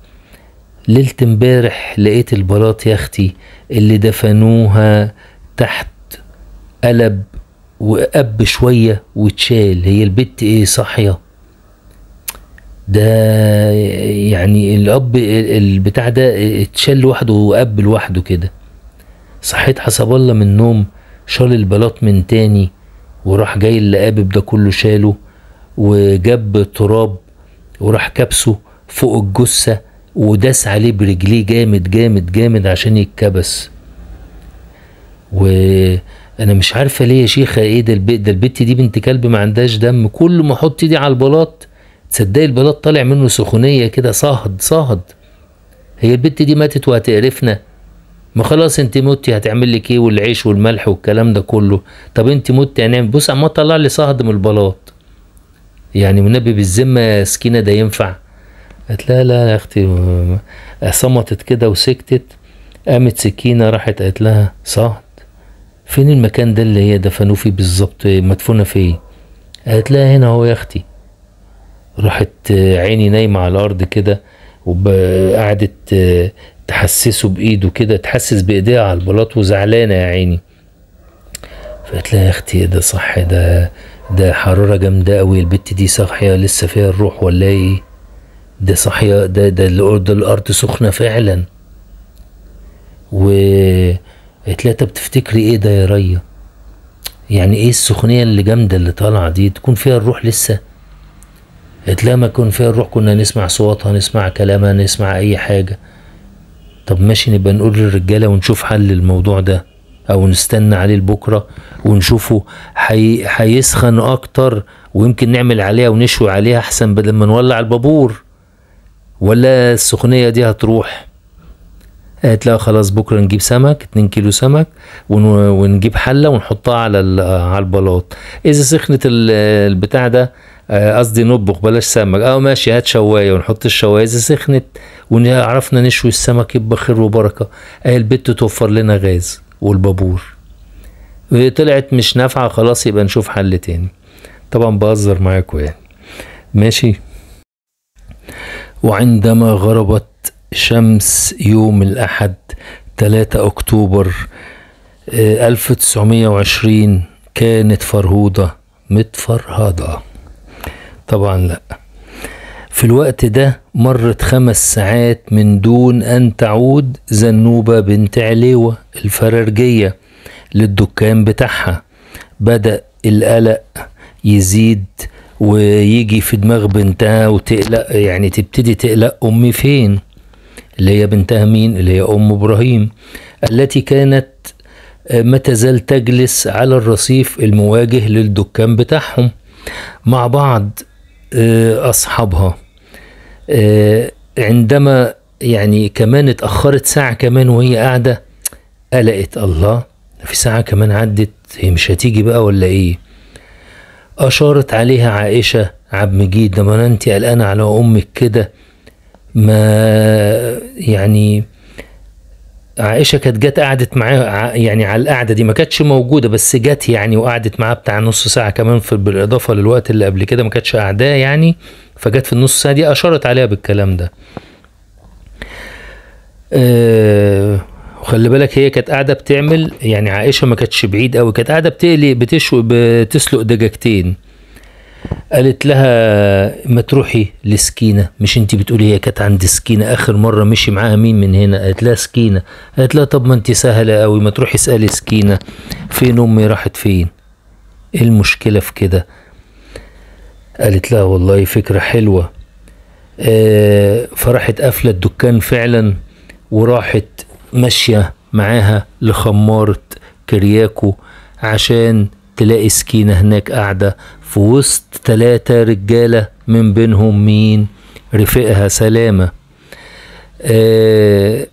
ليلة امبارح لقيت البلاط يا اختي اللي دفنوها تحت قلب وقب شوية وتشال هي البت ايه صاحية ده يعني الاب البتاع ده اتشال لوحده وقب لوحده كده صحيت حسب الله من النوم شال البلاط من تاني وراح جاي اللقابب ده كله شاله وجاب تراب وراح كبسه فوق الجثه وداس عليه برجليه جامد جامد جامد عشان يتكبس وانا مش عارفه ليه يا شيخه ايه ده البيت ده البت دي بنت كلب ما عندهاش دم كل ما احط ايدي على البلاط تصدقي البلاط طالع منه سخونيه كده صهد صهد هي البت دي ماتت وهتقرفنا ما خلاص انت متي هتعمل لك ايه والعيش والملح والكلام ده كله طب انت متي هنعمل بص ما طلع لي صهد من البلاط يعني والنبي بالذمه سكينه ده ينفع قالت لا لا يا اختي صمتت كده وسكتت قامت سكينه راحت قالت لها صهد فين المكان ده اللي هي دفنوه فيه بالظبط مدفونه فيه قالت لها هنا اهو يا اختي راحت عيني نايمه على الارض كده وقعدت تحسسه بايده كده تحسس بايديها على البلاط وزعلانه يا عيني فقالت لها يا اختي إيه ده صح ده ده حراره جامده قوي البت دي صاحيه لسه فيها الروح ولا ايه ده صحية ده ده الأرض سخنة فعلا و طب بتفتكري ايه ده يا ريا يعني ايه السخنية اللي جامدة اللي طالعة دي تكون فيها الروح لسه لها ما يكون فيها الروح كنا نسمع صوتها نسمع كلامها نسمع اي حاجة طب ماشي نبقى نقول للرجالة ونشوف حل الموضوع ده او نستنى عليه لبكرة ونشوفه هيسخن اكتر ويمكن نعمل عليها ونشوي عليها احسن بدل ما نولع البابور ولا السخنيه دي هتروح قالت لا خلاص بكره نجيب سمك 2 كيلو سمك ونجيب حله ونحطها على على البلاط اذا سخنت البتاع ده آه، قصدي نطبخ بلاش سمك اه ماشي هات شوايه ونحط الشوايه اذا سخنت وعرفنا نشوي السمك يبقى خير وبركه آه البت توفر لنا غاز والبابور آه، طلعت مش نافعه خلاص يبقى نشوف حل تاني طبعا بهزر معاكوا يعني ماشي وعندما غربت شمس يوم الأحد 3 أكتوبر 1920 آه، كانت فرهودة متفرهدة طبعا لأ في الوقت ده مرت خمس ساعات من دون أن تعود زنوبة بنت عليوة الفرارجية للدكان بتاعها بدأ القلق يزيد ويجي في دماغ بنتها وتقلق يعني تبتدي تقلق أمي فين اللي هي بنتها مين اللي هي أم إبراهيم التي كانت آه، ما تزال تجلس على الرصيف المواجه للدكان بتاعهم مع بعض آه، أصحابها آه، عندما يعني كمان اتأخرت ساعة كمان وهي قاعدة قلقت الله في ساعة كمان عدت هي مش هتيجي بقى ولا ايه أشارت عليها عائشة عبد مجيد ما أنا أنت قلقانة على أمك كده ما يعني عائشة كانت جت قعدت معاه يعني على القعدة دي ما كانتش موجودة بس جت يعني وقعدت معاه بتاع نص ساعة كمان في بالإضافة للوقت اللي قبل كده ما كانتش قاعداه يعني فجت في النص ساعة دي أشارت عليها بالكلام ده. أه وخلي بالك هي كانت قاعده بتعمل يعني عائشه ما كانتش بعيد قوي كانت قاعده بتقلي بتشوي بتسلق دجاجتين قالت لها ما تروحي لسكينه مش انت بتقولي هي كانت عند سكينه اخر مره مشي معاها مين من هنا قالت لها سكينه قالت لها طب ما انت سهله قوي ما تروحي اسالي سكينه فين امي راحت فين ايه المشكله في كده قالت لها والله فكره حلوه آه فراحت قافله الدكان فعلا وراحت ماشية معاها لخمارة كرياكو عشان تلاقي سكينة هناك قاعدة في وسط تلاتة رجالة من بينهم مين رفيقها سلامة آه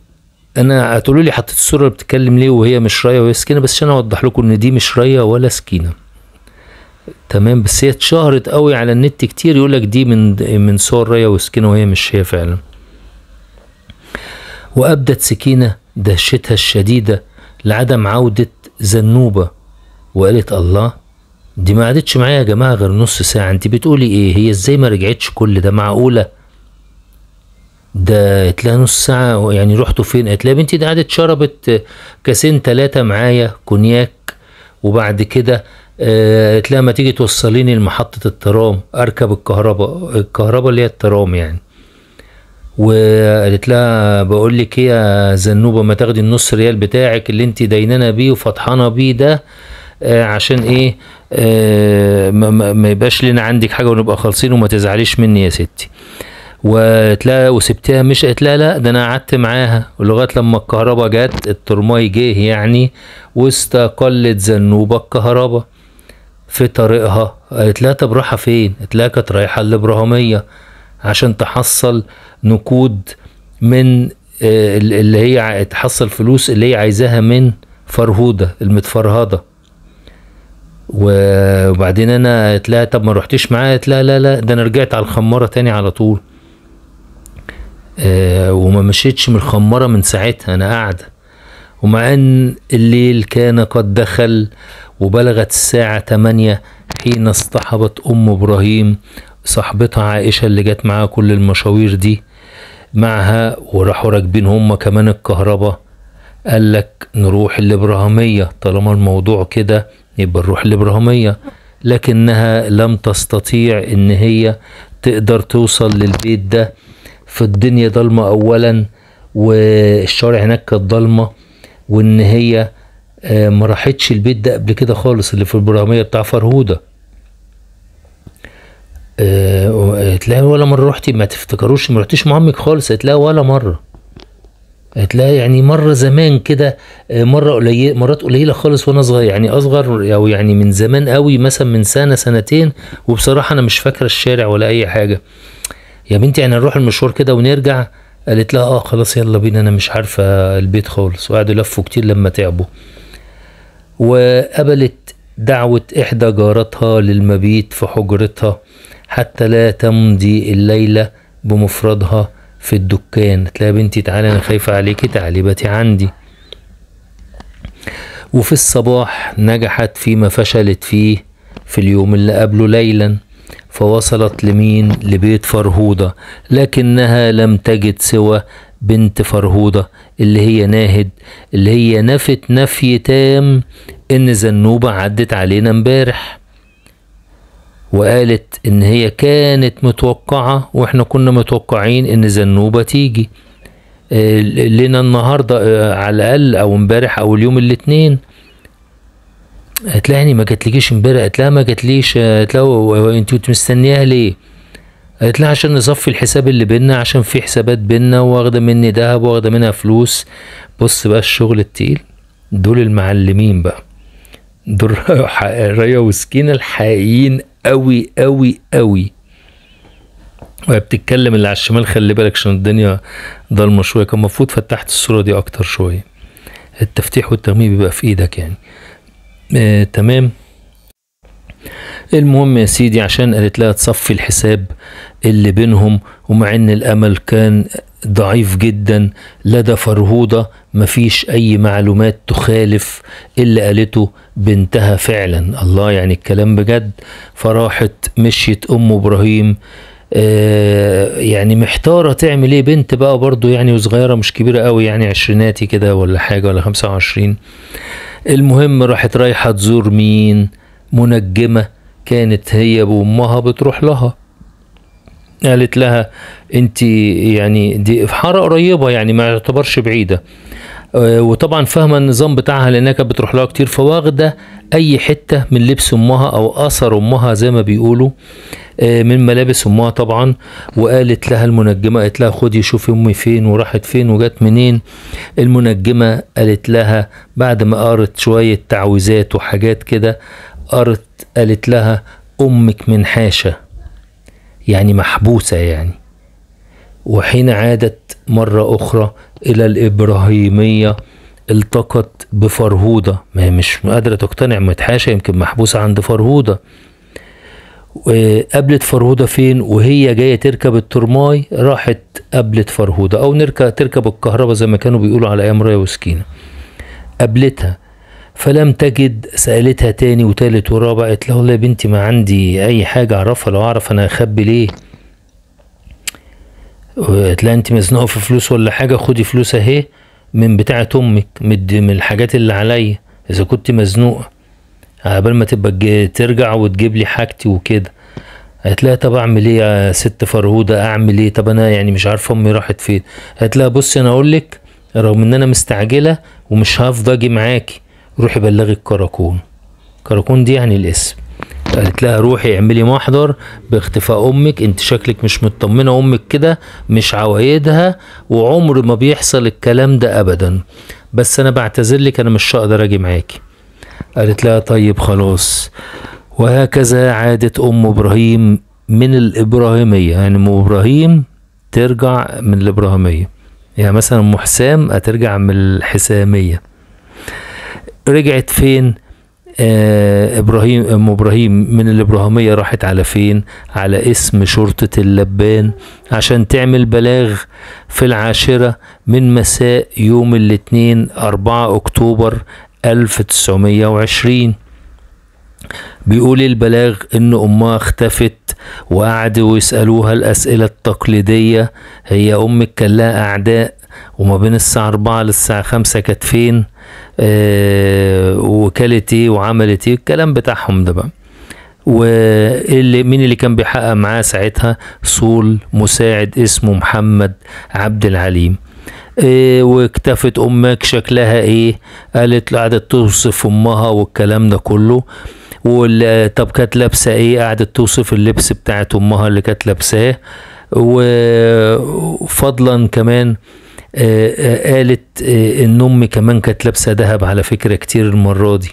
انا هتقولوا لي حطيت الصوره اللي بتتكلم ليه وهي مش رايه وهي سكينه بس عشان اوضح لكم ان دي مش رايه ولا سكينه تمام بس هي اتشهرت قوي على النت كتير يقول لك دي من من صور رايه وسكينه وهي مش هي فعلا وابدت سكينه دهشتها الشديدة لعدم عودة زنوبة وقالت الله دي ما قعدتش معايا يا جماعة غير نص ساعة انت بتقولي ايه هي ازاي ما رجعتش كل ده معقولة ده قالت لها نص ساعة يعني رحتوا فين قالت لها بنتي ده قعدت شربت كاسين تلاتة معايا كونياك وبعد كده آه، قالت لها ما تيجي توصليني لمحطة الترام اركب الكهرباء الكهرباء اللي هي الترام يعني وقالت لها بقول لك ايه يا زنوبه ما تاخدي النص ريال بتاعك اللي انت دينانه بيه وفطحانه بيه ده آه عشان ايه آه ما, ما يبقاش لنا عندك حاجه ونبقى خالصين وما تزعليش مني يا ستي وتلاقي وسبتها مش قالت لها لا ده انا قعدت معاها ولغايه لما الكهرباء جت الترماي جه يعني واستقلت زنوبه الكهرباء في طريقها قالت لها طب رايحه فين؟ قالت لها كانت رايحه الابراهيميه عشان تحصل نقود من آه، اللي هي تحصل فلوس اللي هي عايزاها من فرهوده المتفرهده وبعدين انا قلت لها طب ما رحتيش معايا قالت لا لا لا ده انا رجعت على الخماره تاني على طول آه، وما مشيتش من الخماره من ساعتها انا قاعده ومع ان الليل كان قد دخل وبلغت الساعه 8 حين اصطحبت ام ابراهيم صاحبتها عائشة اللي جت معاها كل المشاوير دي معها وراحوا راكبين هما كمان الكهرباء قال لك نروح الإبراهيمية طالما الموضوع كده يبقى نروح الإبراهيمية لكنها لم تستطيع إن هي تقدر توصل للبيت ده في الدنيا ضلمة أولا والشارع هناك كانت ضلمة وإن هي آه، ما راحتش البيت ده قبل كده خالص اللي في البرامية بتاع فرهوده لها ولا مره رحتي ما تفتكروش ما رحتيش مع امك خالص لها ولا مره لها يعني مره زمان كده مره قليل مرات قليله خالص وانا صغير يعني اصغر او يعني من زمان قوي مثلا من سنه سنتين وبصراحه انا مش فاكره الشارع ولا اي حاجه يا بنتي يعني نروح المشوار كده ونرجع قالت لها اه خلاص يلا بينا انا مش عارفه البيت خالص وقعدوا لفوا كتير لما تعبوا وقبلت دعوه احدى جاراتها للمبيت في حجرتها حتى لا تمضي الليلة بمفردها في الدكان تلاقي بنتي تعالي أنا خايفة عليكي تعالي باتي عندي وفي الصباح نجحت فيما فشلت فيه في اليوم اللي قبله ليلا فوصلت لمين لبيت فرهودة لكنها لم تجد سوى بنت فرهودة اللي هي ناهد اللي هي نفت نفي تام إن زنوبة عدت علينا امبارح وقالت ان هي كانت متوقعة واحنا كنا متوقعين ان زنوبة تيجي آه، لنا النهاردة آه، على الاقل او امبارح او اليوم الاتنين قالت لها يعني ما جاتلكيش امبارح قالت لها ما ليش آه، قالت لها انت كنت مستنياها ليه قالت لها عشان نصفي الحساب اللي بينا عشان في حسابات بينا واخده مني دهب واخده منها فلوس بص بقى الشغل التقيل دول المعلمين بقى دول (laughs) ريا وسكينة الحقيقيين قوي قوي قوي وهي بتتكلم اللي على الشمال خلي بالك عشان الدنيا ضلمه شويه كان المفروض فتحت الصوره دي اكتر شويه التفتيح والتغميق بيبقى في ايدك يعني آه تمام المهم يا سيدي عشان قالت لها تصفي الحساب اللي بينهم ومع ان الامل كان ضعيف جدا لدى فرهوده مفيش اي معلومات تخالف اللي قالته بنتها فعلا الله يعني الكلام بجد فراحت مشيت ام ابراهيم آه يعني محتارة تعمل ايه بنت بقى برضو يعني وصغيرة مش كبيرة قوي يعني عشريناتي كده ولا حاجة ولا خمسة وعشرين المهم راحت رايحة تزور مين منجمة كانت هي وامها بتروح لها قالت لها انت يعني دي في حاره قريبه يعني ما يعتبرش بعيده آه، وطبعا فاهمه النظام بتاعها لانها كانت بتروح لها كتير فواخده اي حته من لبس امها او اثر امها زي ما بيقولوا آه، من ملابس امها طبعا وقالت لها المنجمه قالت لها خدي شوفي امي فين وراحت فين وجت منين المنجمه قالت لها بعد ما قرت شويه تعويذات وحاجات كده قرت قالت لها امك من حاشه يعني محبوسة يعني وحين عادت مرة أخرى إلى الإبراهيمية التقت بفرهودة ما هي مش قادرة تقتنع متحاشة يمكن محبوسة عند فرهودة قابلت فرهودة فين وهي جاية تركب الترماي راحت قابلت فرهودة أو نركب تركب الكهرباء زي ما كانوا بيقولوا على أيام رايا وسكينة قابلتها فلم تجد سألتها تاني وتالت ورابع قالت لها والله يا بنتي ما عندي أي حاجة أعرفها لو أعرف أنا أخبي ليه قالت لها أنت مزنوقة في فلوس ولا حاجة خدي فلوس أهي من بتاعة أمك من الحاجات اللي عليا إذا كنت مزنوقة قبل ما تبقى ترجع وتجيب لي حاجتي وكده قالت لها طب اعمل ايه يا ست فرهوده اعمل ايه طب انا يعني مش عارفه امي راحت فين قالت لها بصي انا اقول لك رغم ان انا مستعجله ومش هفضى اجي معاكي روحي بلغي الكراكون كراكون دي يعني الاسم قالت لها روحي اعملي محضر باختفاء امك انت شكلك مش مطمنه امك كده مش عوايدها وعمر ما بيحصل الكلام ده ابدا بس انا بعتذر لك انا مش هقدر اجي معاكي قالت لها طيب خلاص وهكذا عادت ام ابراهيم من الابراهيميه يعني ام ابراهيم ترجع من الابراهيميه يعني مثلا ام حسام هترجع من الحساميه رجعت فين آه ابراهيم ام ابراهيم من الابراهيميه راحت على فين على اسم شرطه اللبان عشان تعمل بلاغ في العاشره من مساء يوم الاثنين 4 اكتوبر 1920 بيقول البلاغ ان امها اختفت وقعدوا يسالوها الاسئله التقليديه هي امك كان لها اعداء وما بين الساعه 4 للساعه 5 كانت فين آه، وكلت ايه وعملت ايه الكلام بتاعهم ده بقى واللي مين اللي كان بيحقق معاه ساعتها صول مساعد اسمه محمد عبد العليم إيه واكتفت امك شكلها ايه قالت قعدت توصف امها والكلام ده كله طب كانت لابسه ايه قعدت توصف اللبس بتاعت امها اللي كانت لابساه وفضلا كمان آه، آه، قالت آه، ان امي كمان كانت لابسه ذهب على فكره كتير المره دي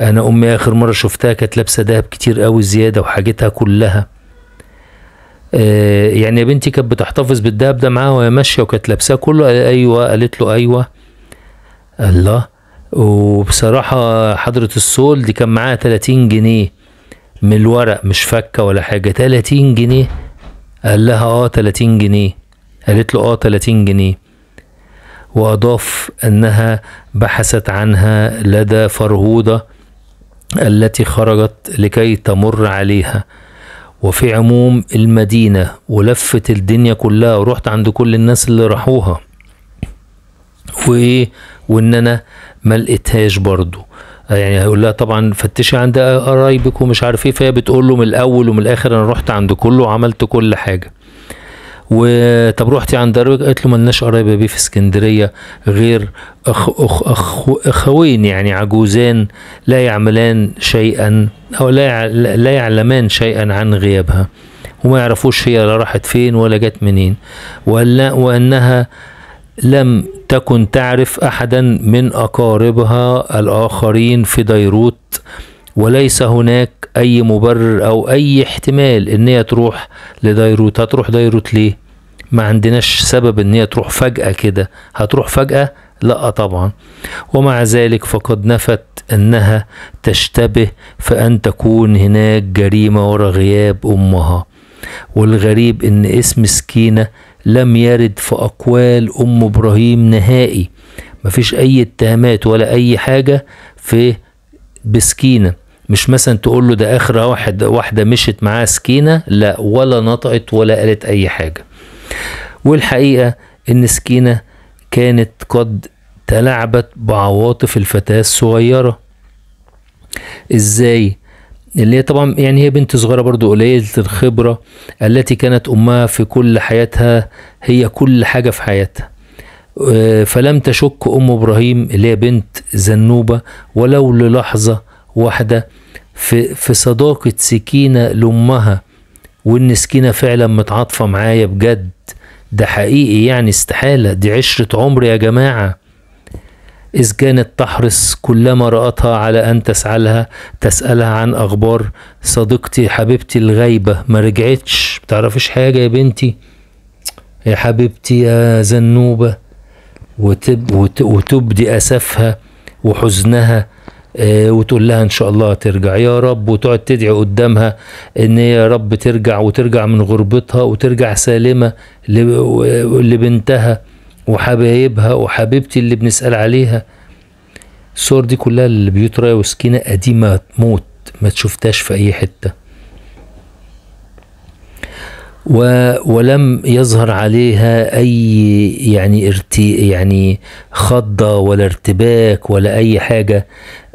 انا امي اخر مره شفتها كانت لابسه ذهب كتير قوي زياده وحاجتها كلها يعني يا بنتي كانت بتحتفظ بالدهب ده معاها وهي ماشيه وكانت لابساه كله قال ايوه قالت له ايوه الله وبصراحه حضره السول دي كان معاها 30 جنيه من الورق مش فكه ولا حاجه 30 جنيه قال لها اه 30 جنيه قالت له اه 30 جنيه واضاف انها بحثت عنها لدى فرهوده التي خرجت لكي تمر عليها وفي عموم المدينه ولفت الدنيا كلها ورحت عند كل الناس اللي راحوها وايه وان انا ما لقيتهاش برضه آه، يعني هيقول لها طبعا فتشي عند قرايبك ومش عارف ايه فهي بتقول له من الاول ومن الاخر انا رحت عند كله وعملت كل حاجه وطب روحتي عند قرايبك قالت له ملناش قرايب بيه في اسكندريه غير أخ أخ أخ اخوين يعني عجوزان لا يعملان شيئا او لا لا يعلمان شيئا عن غيابها وما يعرفوش هي لا راحت فين ولا جت منين وانها لم تكن تعرف احدا من اقاربها الاخرين في ديروت وليس هناك اي مبرر او اي احتمال ان هي تروح لديروت هتروح ديروت ليه ما عندناش سبب ان هي تروح فجأة كده هتروح فجأة لا طبعا ومع ذلك فقد نفت انها تشتبه فان تكون هناك جريمة ورا غياب امها والغريب ان اسم سكينة لم يرد في اقوال ام ابراهيم نهائي مفيش اي اتهامات ولا اي حاجة في بسكينة مش مثلا تقول له ده اخر واحد واحدة مشت معاه سكينة لا ولا نطقت ولا قالت اي حاجة والحقيقة إن سكينة كانت قد تلعبت بعواطف الفتاة الصغيرة إزاي؟ اللي هي طبعا يعني هي بنت صغيرة برضو قليلة الخبرة التي كانت أمها في كل حياتها هي كل حاجة في حياتها آه، فلم تشك أم إبراهيم اللي هي بنت زنوبة ولو للحظة واحدة في, في صداقة سكينة لأمها وإن سكينة فعلا متعاطفة معايا بجد ده حقيقي يعني استحالة دي عشرة عمر يا جماعة إذ كانت تحرص كلما رأتها على أن تسألها تسألها عن أخبار صديقتي حبيبتي الغايبة ما رجعتش بتعرفش حاجة يا بنتي يا حبيبتي يا زنوبة وتب وتبدي أسفها وحزنها آه، وتقول لها ان شاء الله ترجع يا رب وتقعد تدعي قدامها ان هي يا رب ترجع وترجع من غربتها وترجع سالمه لبنتها وحبايبها وحبيبتي اللي بنسال عليها الصور دي كلها لبيوت رايه وسكينه قديمه موت ما تشوفتهاش في اي حته و ولم يظهر عليها اي يعني ارتي يعني خضه ولا ارتباك ولا اي حاجه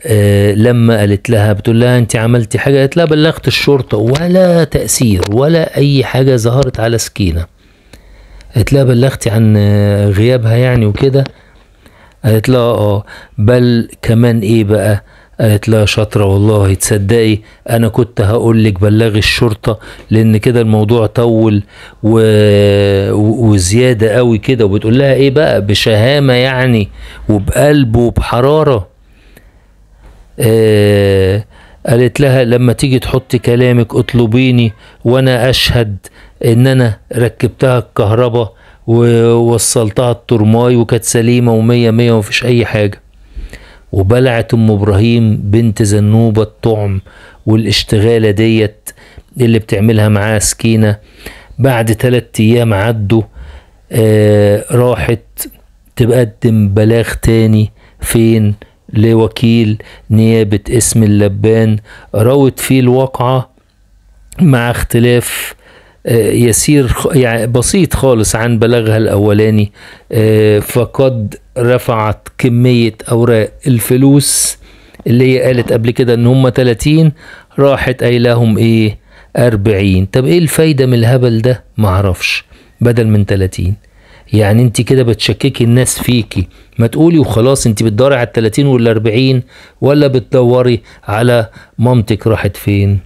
آه، لما قالت لها بتقول لها انت عملتي حاجه قالت لها بلغت الشرطه ولا تاثير ولا اي حاجه ظهرت على سكينه قالت لها بلغتي عن غيابها يعني وكده قالت لها اه بل كمان ايه بقى قالت لها شاطرة والله تصدقي أنا كنت هقول لك بلغي الشرطة لأن كده الموضوع طول و... وزيادة قوي كده وبتقول لها إيه بقى بشهامة يعني وبقلب وبحرارة آه، قالت لها لما تيجي تحطي كلامك اطلبيني وانا اشهد ان انا ركبتها الكهرباء ووصلتها الترماي وكانت سليمه ومية مية ومفيش اي حاجه وبلعت ام ابراهيم بنت زنوبه الطعم والاشتغاله ديت اللي بتعملها معاها سكينه بعد ثلاثة ايام عدوا آه راحت تقدم بلاغ تاني فين لوكيل نيابة اسم اللبان روت فيه الواقعة مع اختلاف آه، يسير يعني بسيط خالص عن بلاغها الأولاني آه، فقد رفعت كمية أوراق الفلوس اللي هي قالت قبل كده إن هم 30 راحت قايلهم إيه 40 طب إيه الفايدة من الهبل ده معرفش بدل من 30 يعني انت كده بتشككي الناس فيكي ما تقولي وخلاص انت بتدوري على الثلاثين والاربعين ولا بتدوري على مامتك راحت فين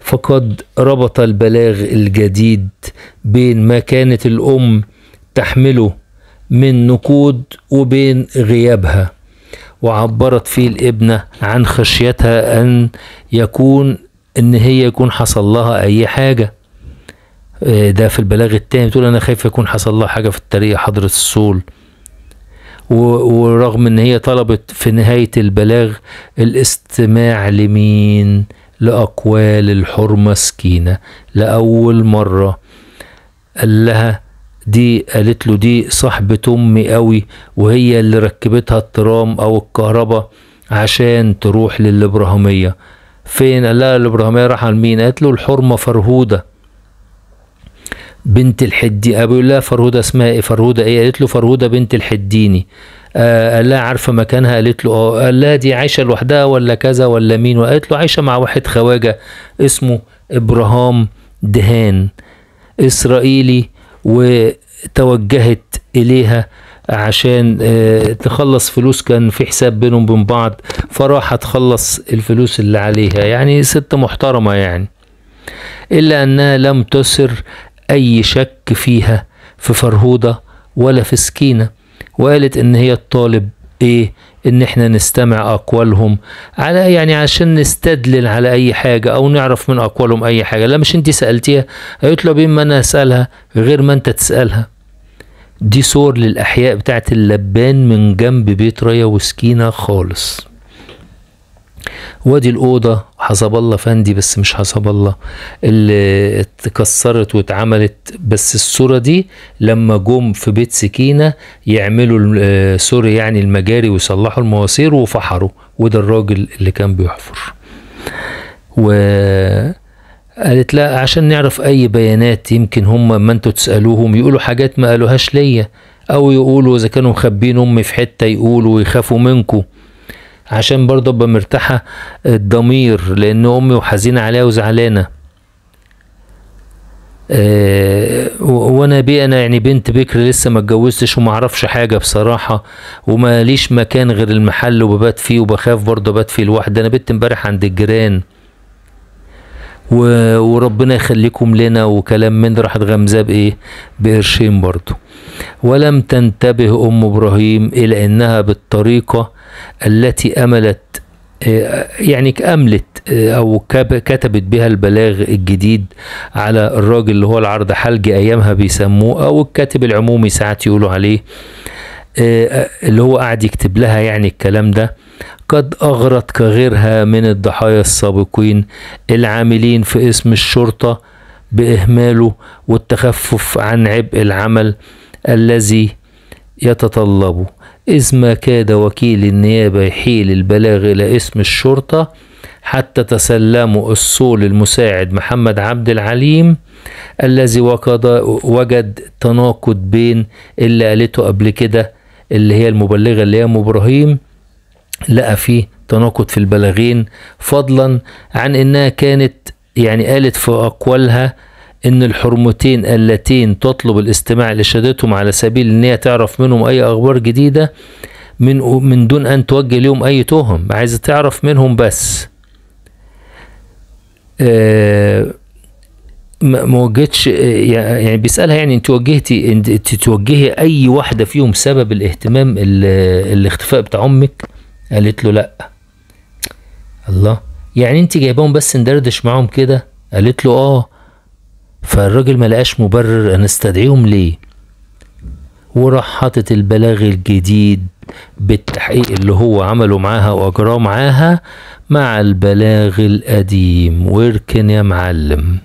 فقد ربط البلاغ الجديد بين ما كانت الام تحمله من نقود وبين غيابها وعبرت فيه الابنه عن خشيتها ان يكون ان هي يكون حصل لها اي حاجه آه، ده في البلاغ التام تقول انا خايف يكون حصل لها حاجه في الترقية حضره الصول ورغم ان هي طلبت في نهايه البلاغ الاستماع لمين لاقوال الحرمه سكينه لاول مره قال لها دي قالت له دي صاحبة أمي قوي وهي اللي ركبتها الترام أو الكهرباء عشان تروح للإبراهيمية فين قال لها الإبراهيمية راح لمين مين قالت له الحرمة فرهودة بنت الحدي ابو لا فرهودة اسمها ايه فرهودة ايه قالت له فرهودة بنت الحديني آه قال لها عارفة مكانها قالت له اه قال لها دي عايشة لوحدها ولا كذا ولا مين وقالت له عايشة مع واحد خواجة اسمه ابراهام دهان اسرائيلي وتوجهت اليها عشان آه، تخلص فلوس كان في حساب بينهم وبين بعض فراح تخلص الفلوس اللي عليها يعني ست محترمة يعني إلا أنها لم تسر أي شك فيها في فرهودة ولا في سكينة وقالت إن هي الطالب إيه إن إحنا نستمع أقوالهم على يعني عشان نستدلل على أي حاجة أو نعرف من أقوالهم أي حاجة لا مش أنت سألتيها قالت له ما أنا أسألها غير ما أنت تسألها دي صور للأحياء بتاعت اللبان من جنب بيت ريا وسكينة خالص وادي الأوضة حسب الله فندي بس مش حسب الله اللي اتكسرت واتعملت بس الصورة دي لما جم في بيت سكينة يعملوا آه، سوري يعني المجاري ويصلحوا المواسير وفحروا وده الراجل اللي كان بيحفر و قالت لا عشان نعرف اي بيانات يمكن هم ما انتوا تسالوهم يقولوا حاجات ما قالوهاش ليا او يقولوا اذا كانوا مخبين امي في حته يقولوا ويخافوا منكم عشان برضه ابقى مرتاحه الضمير لان امي وحزينه عليها وزعلانه أه وانا بيه انا يعني بنت بكر لسه ما اتجوزتش وما اعرفش حاجه بصراحه وماليش مكان غير المحل وببات فيه وبخاف برضه ابات فيه لوحدي انا بنت امبارح عند الجيران وربنا يخليكم لنا وكلام من راحت غمزه بايه بقرشين برضه ولم تنتبه أم إبراهيم إلى أنها بالطريقة التي أملت آه، يعني أملت آه، أو كتبت بها البلاغ الجديد على الراجل اللي هو العرض حلج أيامها بيسموه أو الكاتب العمومي ساعات يقولوا عليه آه، اللي هو قاعد يكتب لها يعني الكلام ده قد أغرت كغيرها من الضحايا السابقين العاملين في اسم الشرطة بإهماله والتخفف عن عبء العمل الذي يتطلبه إذ ما كاد وكيل النيابة يحيل البلاغ إلى اسم الشرطة حتى تسلموا أصول المساعد محمد عبد العليم الذي وجد تناقض بين اللي قالته قبل كده اللي هي المبلغة اللي هي أم إبراهيم لقى فيه تناقض في البلاغين فضلا عن إنها كانت يعني قالت في أقوالها ان الحرمتين اللتين تطلب الاستماع لشهادتهم على سبيل ان هي تعرف منهم اي اخبار جديده من من دون ان توجه لهم اي تهم عايزه تعرف منهم بس آه، ما وجدتش آه، يعني بيسالها يعني انت وجهتي انت توجهي اي واحده فيهم سبب الاهتمام الاختفاء بتاع امك قالت له لا الله يعني انت جايباهم بس ندردش معاهم كده قالت له اه فالراجل ما لقاش مبرر انا استدعيهم ليه وراح حاطط البلاغ الجديد بالتحقيق اللي هو عمله معاها واجراه معاها مع البلاغ القديم واركن يا معلم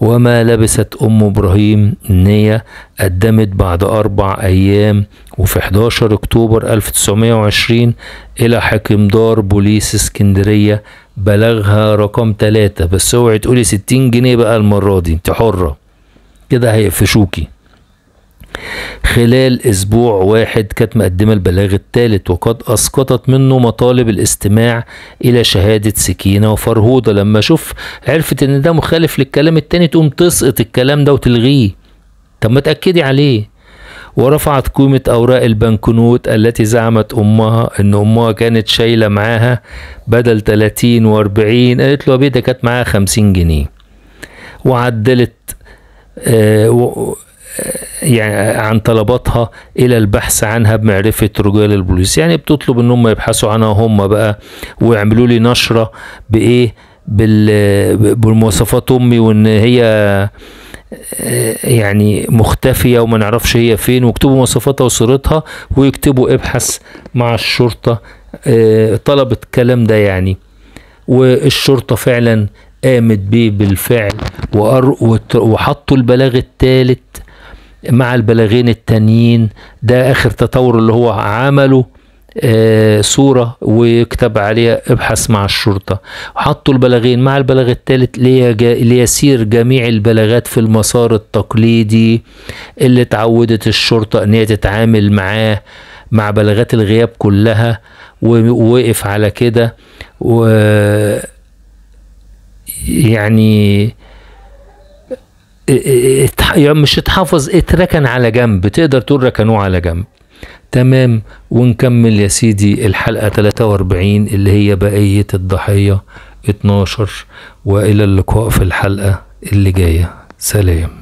وما لبست أم إبراهيم ان هي قدمت بعد أربع أيام وفي 11 أكتوبر 1920 إلى حكمدار بوليس اسكندرية بلغها رقم ثلاثة بس اوعي تقولي ستين جنيه بقى المرة دي انت حرة كده هيقفشوكي خلال أسبوع واحد كانت مقدمة البلاغ الثالث وقد أسقطت منه مطالب الاستماع إلى شهادة سكينة وفرهودة لما شوف عرفت إن ده مخالف للكلام التاني تقوم تسقط الكلام ده وتلغيه طب ما تأكدي عليه ورفعت قيمة أوراق البنكنوت التي زعمت أمها إن أمها كانت شايلة معاها بدل 30 و 40 قالت له يا ده كانت معاها 50 جنيه وعدلت آه، آه، يعني عن طلباتها الى البحث عنها بمعرفه رجال البوليس يعني بتطلب ان هم يبحثوا عنها هم بقى ويعملوا لي نشره بايه بالمواصفات آه، امي وان هي يعني مختفية وما نعرفش هي فين ويكتبوا مواصفاتها وصورتها ويكتبوا ابحث مع الشرطة آه، طلبت الكلام ده يعني والشرطة فعلا قامت بيه بالفعل وحطوا البلاغ الثالث مع البلاغين التانيين ده اخر تطور اللي هو عمله آه، صورة وكتب عليها ابحث مع الشرطة حطوا البلاغين مع البلاغ الثالث ليسير جميع البلاغات في المسار التقليدي اللي اتعودت الشرطة ان هي تتعامل معاه مع بلاغات الغياب كلها ووقف على كده و يعني, يعني مش اتحفظ اتركن على جنب تقدر تقول ركنوه على جنب تمام ونكمل يا سيدي الحلقة 43 اللي هي بقية الضحية 12 وإلى اللقاء في الحلقة اللي جاية سلام